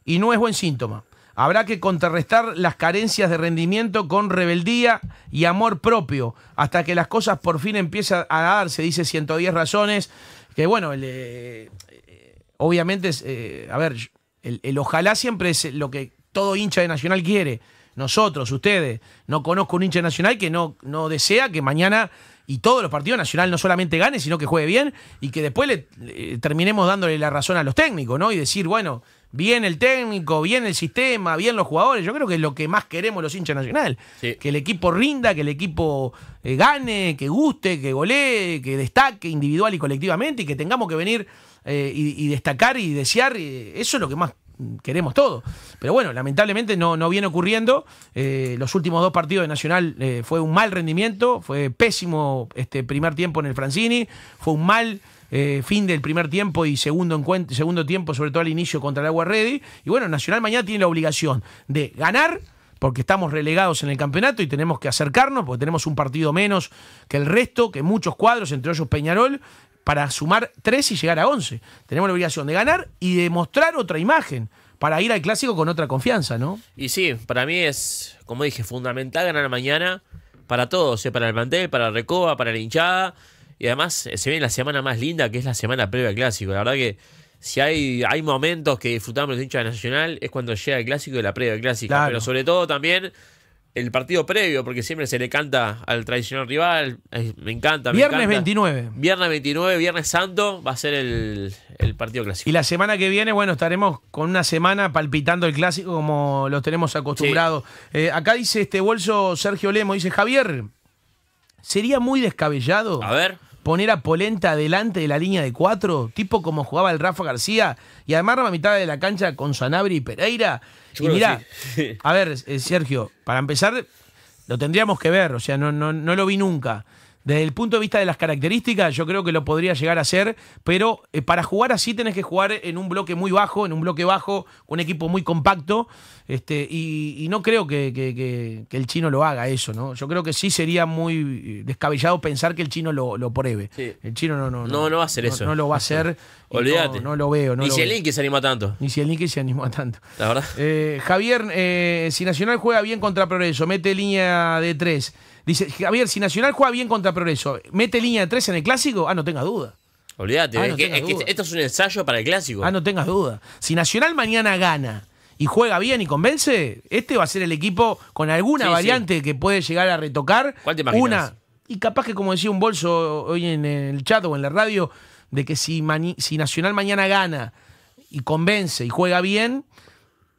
y no es buen síntoma. Habrá que contrarrestar las carencias de rendimiento con rebeldía y amor propio hasta que las cosas por fin empiezan a darse, dice 110 razones que bueno, el, obviamente, eh, a ver, el, ojalá siempre es lo que todo hincha de Nacional quiere. Nosotros, ustedes, no conozco un hincha de Nacional que no, no desea que mañana y todos los partidos Nacional no solamente gane, sino que juegue bien y que después le, eh, terminemos dándole la razón a los técnicos, ¿no? Y decir, bueno, bien el técnico, bien el sistema, bien los jugadores. Yo creo que es lo que más queremos los hinchas Nacional. Que el equipo rinda, que el equipo eh, gane, que guste, que golee, que destaque individual y colectivamente y que tengamos que venir eh, y, destacar y desear, eso es lo que más queremos todo. Pero bueno, lamentablemente no, no viene ocurriendo. Eh, los últimos dos partidos de Nacional eh, fue un mal rendimiento, fue pésimo este primer tiempo en el Francini, fue un mal fin del primer tiempo y segundo, segundo tiempo, sobre todo al inicio contra el Agua Ready. Y bueno, Nacional mañana tiene la obligación de ganar porque estamos relegados en el campeonato y tenemos que acercarnos, porque tenemos un partido menos que el resto, que muchos cuadros, entre ellos Peñarol, para sumar 3 y llegar a 11. Tenemos la obligación de ganar y de mostrar otra imagen para ir al clásico con otra confianza, ¿no? Y sí, para mí es, como dije, fundamental ganar mañana para todos, para el plantel, para Recoba, para la hinchada. Y además eh, se viene la semana más linda, que es la semana previa al clásico. La verdad que si hay, hay momentos que disfrutamos los hinchas de Nacional, es cuando llega el clásico y la previa al clásico. Pero sobre todo también el partido previo, porque siempre se le canta al tradicional rival. Me encanta. viernes 29. Viernes 29, Viernes Santo, va a ser el, el, partido clásico. Y la semana que viene, bueno, estaremos con una semana palpitando el clásico como los tenemos acostumbrados. Eh, acá dice este bolso Sergio Lemo, dice Javier, sería muy descabellado. A ver poner a Polenta delante de la línea de cuatro, tipo como jugaba el Rafa García, y además a mitad de la cancha con Sanabri y Pereira. y mira a ver, eh, Sergio, para empezar, lo tendríamos que ver, o sea, no, no, no lo vi nunca. Desde el punto de vista de las características, yo creo que lo podría llegar a ser, pero eh, para jugar así tenés que jugar en un bloque muy bajo, en un bloque bajo, un equipo muy compacto, este, y, no creo que, el chino lo haga eso, ¿no? Yo creo que sí sería muy eh, descabellado pensar que el chino lo, pruebe. El chino no, no, no, no, va a hacer eso. No lo va a hacer. Olvídate. No, lo veo. No Ni si el que se anima tanto. Ni si el link se anima tanto. La verdad. Eh, Javier, si Nacional juega bien contra Progreso, mete línea de tres. Dice, Javier, si Nacional juega bien contra Progreso, ¿mete línea de tres en el clásico? Ah, no tengas duda. Olvídate, ah, es que, esto es un ensayo para el clásico. Ah, no tengas duda. Si Nacional mañana gana y juega bien y convence, este va a ser el equipo con alguna variante que puede llegar a retocar. ¿Cuál te imaginas? Una, y capaz que, como decía un bolso hoy en el chat o en la radio, de que si Nacional mañana gana y convence y juega bien,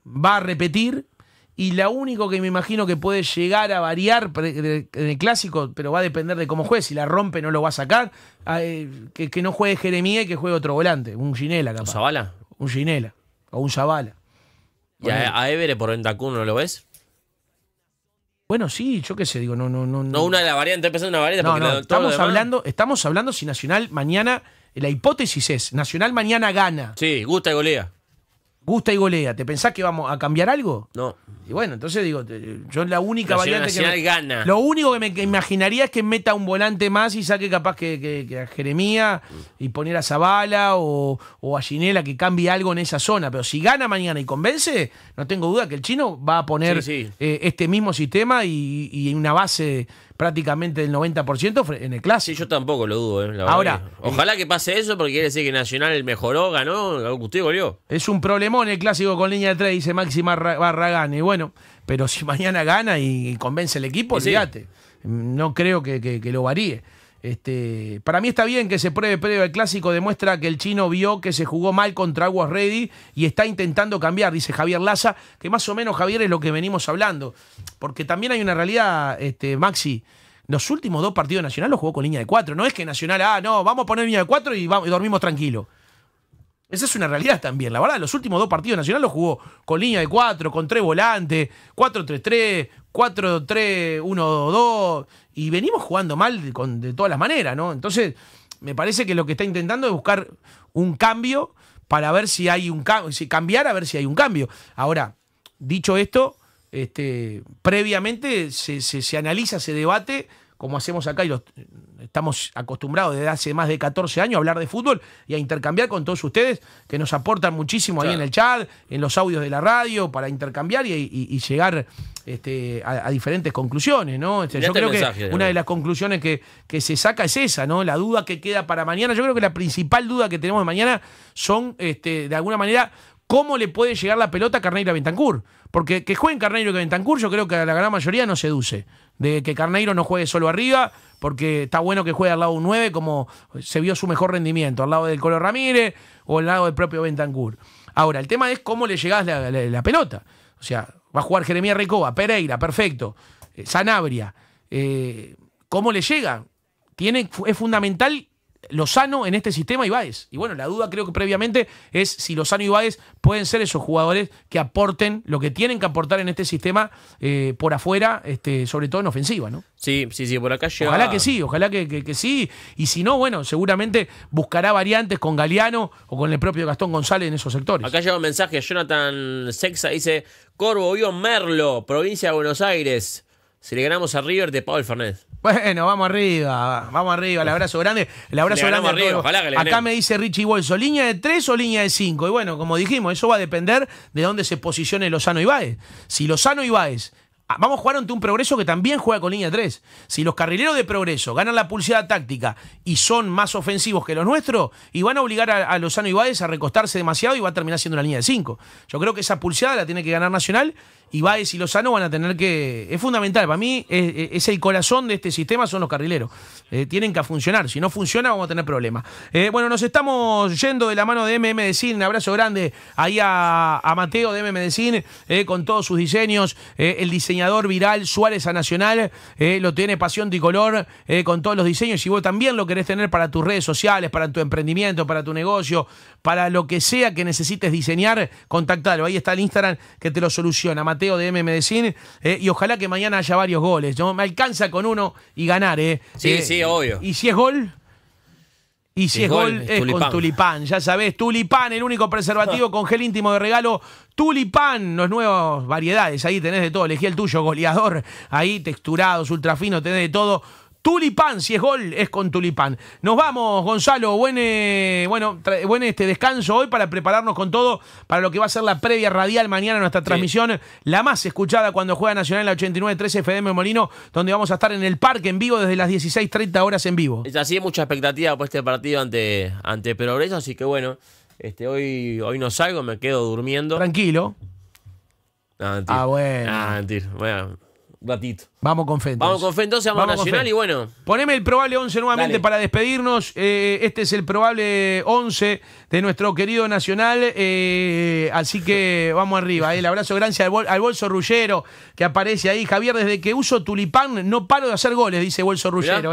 va a repetir y la único que me imagino que puede llegar a variar en el clásico, pero va a depender de cómo juegue, si la rompe no lo va a sacar, ah, eh, que, no juegue Jeremía y que juegue otro volante, un Ginela capaz. ¿Un Zabala? Un Ginela o un Zabala. ¿Y a, a por Ventacún no lo ves? Bueno, sí, yo qué sé, digo, no, no, no. No, una de las variantes, una variante. No, estamos, hablando, estamos hablando si Nacional mañana, la hipótesis es, Nacional mañana gana. Sí, gusta y golea gusta y golea, ¿te pensás que vamos a cambiar algo? No. Y bueno, entonces digo, yo la única variante que. Lo único que me imaginaría es que meta un volante más y saque capaz que, que, a Jeremía y poner a Zabala o, o, a Ginela que cambie algo en esa zona. Pero si gana mañana y convence, no tengo duda que el chino va a poner eh, este mismo sistema y, y una base prácticamente del 90% en el clásico. Sí, yo tampoco lo dudo. Eh, Ahora, ojalá que pase eso porque quiere decir que Nacional mejoró, ganó, usted goleó. Es un problemón el clásico con línea de 3, dice Máxima Barragán. Y bueno, pero si mañana gana y, convence el equipo, fíjate No creo que, que lo varíe. Este, para mí está bien que se pruebe previo al clásico, demuestra que el chino vio que se jugó mal contra Aguas Ready y está intentando cambiar, dice Javier Laza, que más o menos Javier es lo que venimos hablando. Porque también hay una realidad, este, Maxi, los últimos dos partidos de Nacional los jugó con línea de cuatro. No es que Nacional, ah, no, vamos a poner línea de cuatro y, dormimos tranquilo. Esa es una realidad también. La verdad, los últimos dos partidos Nacional los jugó con línea de cuatro, con tres volantes, 4-3-3, 4-3-1-2 y venimos jugando mal de, de todas las maneras, ¿no? Entonces, me parece que lo que está intentando es buscar un cambio para ver si hay un cambio, cambiar a ver si hay un cambio. Ahora, dicho esto, este, previamente se, se, se analiza, se debate como hacemos acá y estamos acostumbrados desde hace más de 14 años a hablar de fútbol y a intercambiar con todos ustedes que nos aportan muchísimo ahí en el chat, en los audios de la radio, para intercambiar y, llegar este, a, diferentes conclusiones, este, yo este creo que una de las conclusiones que, se saca es esa, ¿no? La duda que queda para mañana. Yo creo que la principal duda que tenemos de mañana son, de alguna manera, cómo le puede llegar la pelota a Carneiro a Bentancur. Porque que jueguen Carneiro que Bentancur, yo creo que la gran mayoría no seduce. De que Carneiro no juegue solo arriba, porque está bueno que juegue al lado de un 9, como se vio su mejor rendimiento, al lado del Colo Ramírez o al lado del propio Bentancur. Ahora, el tema es cómo le llegás la, pelota. O sea, va a jugar Jeremías Recoba, Pereira, perfecto, eh, Sanabria. Eh, ¿Cómo le llega? Tiene, es fundamental sano en este sistema y Y bueno, la duda creo que previamente es si Lozano y Baez pueden ser esos jugadores que aporten lo que tienen que aportar en este sistema eh, por afuera, este, sobre todo en ofensiva, ¿no? Sí, sí, sí, por acá llega. Ojalá que sí, ojalá que, que, sí. Y si no, bueno, seguramente buscará variantes con Galeano o con el propio Gastón González en esos sectores. Acá llega un mensaje, Jonathan Sexa dice, Corvo, vio Merlo, provincia de Buenos Aires. Si le ganamos a River, te pago el Fernández. Bueno, vamos arriba, vamos arriba, el abrazo grande. El abrazo grande. Acá me dice Richie Bolso, línea de tres o línea de 5. Y bueno, como dijimos, eso va a depender de dónde se posicione Lozano Ibáez. Si Lozano Ibáez ah, Vamos a jugar ante un progreso que también juega con línea de 3. Si los carrileros de progreso ganan la pulsada táctica y son más ofensivos que los nuestros, y van a obligar a, Lozano Ibáez a recostarse demasiado y va a terminar siendo una línea de cinco. Yo creo que esa pulsada la tiene que ganar Nacional Ibáez y Lozano van a tener que. Es fundamental, para mí es, el corazón de este sistema, son los carrileros. Eh, tienen que funcionar, si no funciona vamos a tener problemas. Eh, bueno, nos estamos yendo de la mano de M un abrazo grande ahí a, Mateo de M eh, con todos sus diseños, el diseñador viral Suárez a Nacional, lo tiene Pasión color con todos los diseños, y vos también lo querés tener para tus redes sociales, para tu emprendimiento, para tu negocio, para lo que sea que necesites diseñar, contactalo. Ahí está el Instagram que te lo soluciona. Mateo de M Medicine. Eh, y ojalá que mañana haya varios goles. Yo Me alcanza con uno y ganar, ¿eh? Sí, eh, sí, obvio. ¿Y si es gol? Y si es, gol, es, con tulipán. Ya sabes, tulipán, el único preservativo con gel íntimo de regalo. Tulipán, los nuevos variedades. Ahí tenés de todo. Elegí el tuyo, goleador. Ahí texturados, ultrafino tenés de todo. Tulipán, si es gol, es con Tulipán. Nos vamos, Gonzalo. Buen, eh, bueno, este descanso hoy para prepararnos con todo para lo que va a ser la previa radial mañana, nuestra transmisión, la más escuchada cuando juega Nacional la 89-13 FDM Molino, donde vamos a estar en el parque en vivo desde las 16.30 horas en vivo. Es así, mucha expectativa por este partido ante, ante Progreso, así que bueno, este, hoy, hoy no salgo, me quedo durmiendo. Tranquilo. Ah, ah bueno. Ah, bueno. Vamos con Fentos. Vamos con Fento, vamos, vamos Nacional y bueno. Poneme el probable 11 nuevamente para despedirnos. Eh, eh, este es el probable 11 de nuestro querido Nacional. Eh, así que vamos arriba. El abrazo gracias al, Bolso Rullero que aparece ahí. Javier, desde que uso Tulipán no paro de hacer goles, dice Bolso Rullero.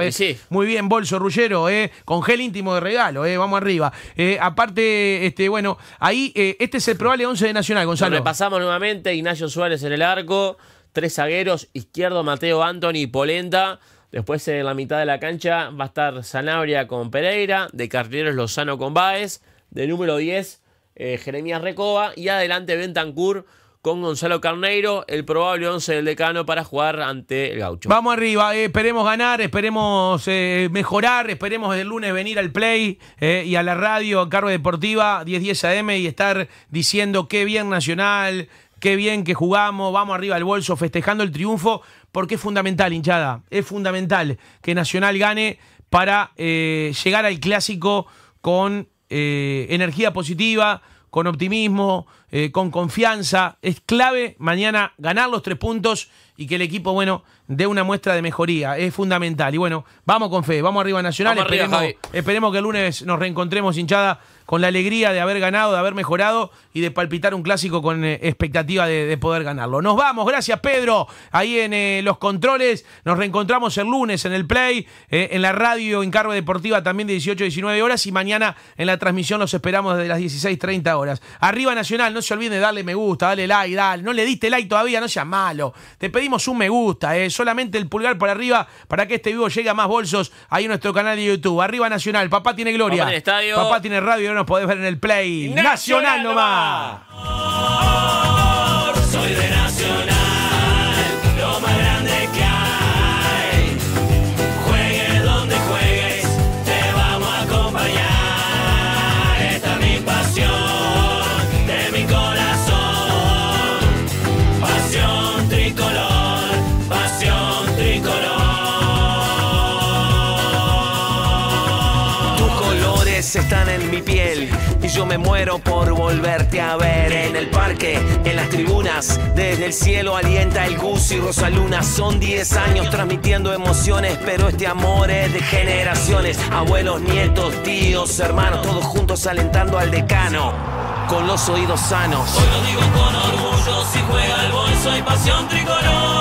Muy bien, Bolso Rullero. Con gel íntimo de regalo. Vamos arriba. aparte, este, bueno, ahí este es el probable 11 de Nacional, Gonzalo. Bueno, pasamos nuevamente. Ignacio Suárez en el arco tres zagueros, izquierdo Mateo Anthony, Polenta. Después en la mitad de la cancha va a estar Sanabria con Pereira, de carrileros Lozano con Báez, de número 10 eh, Jeremías Recoba y adelante Bentancur con Gonzalo Carneiro, el probable 11 del decano para jugar ante el gaucho. Vamos arriba, eh, esperemos ganar, esperemos eh, mejorar, esperemos el lunes venir al play y a la radio en cargo deportiva 1010 AM y estar diciendo qué bien Nacional, qué bien que jugamos, vamos arriba al bolso festejando el triunfo, porque es fundamental, hinchada, es fundamental que Nacional gane para eh, llegar al clásico con eh, energía positiva, con optimismo, eh, con confianza. Es clave mañana ganar los tres puntos y que el equipo, bueno, dé una muestra de mejoría. Es fundamental. Y bueno, vamos con fe, vamos arriba Nacional. esperemos, que el lunes nos reencontremos, hinchada con la alegría de haber ganado, de haber mejorado y de palpitar un clásico con eh, expectativa de, poder ganarlo. Nos vamos, gracias Pedro, ahí en eh, los controles, nos reencontramos el lunes en el Play, eh, en la radio en Cargo Deportiva también de 18 19 horas y mañana en la transmisión los esperamos desde las 30 horas. Arriba Nacional, no se olviden de darle me gusta, dale like, dale, no le diste like todavía, no seas malo, te pedimos un me gusta, solamente el pulgar por arriba para que este vivo llegue a más bolsos ahí en nuestro canal de YouTube. Arriba Nacional, papá tiene gloria, papá estadio. Papá tiene radio, podés ver en el Play Nacional, Nacional nomás. me muero por volverte a ver en el parque, en las tribunas. Desde el cielo alienta el Gus y luna Son 10 años transmitiendo emociones, pero este amor es de generaciones. Abuelos, nietos, tíos, hermanos, todos juntos alentando al decano. Con los oídos sanos. Hoy lo digo con orgullo, si juega el bolso hay pasión tricolor.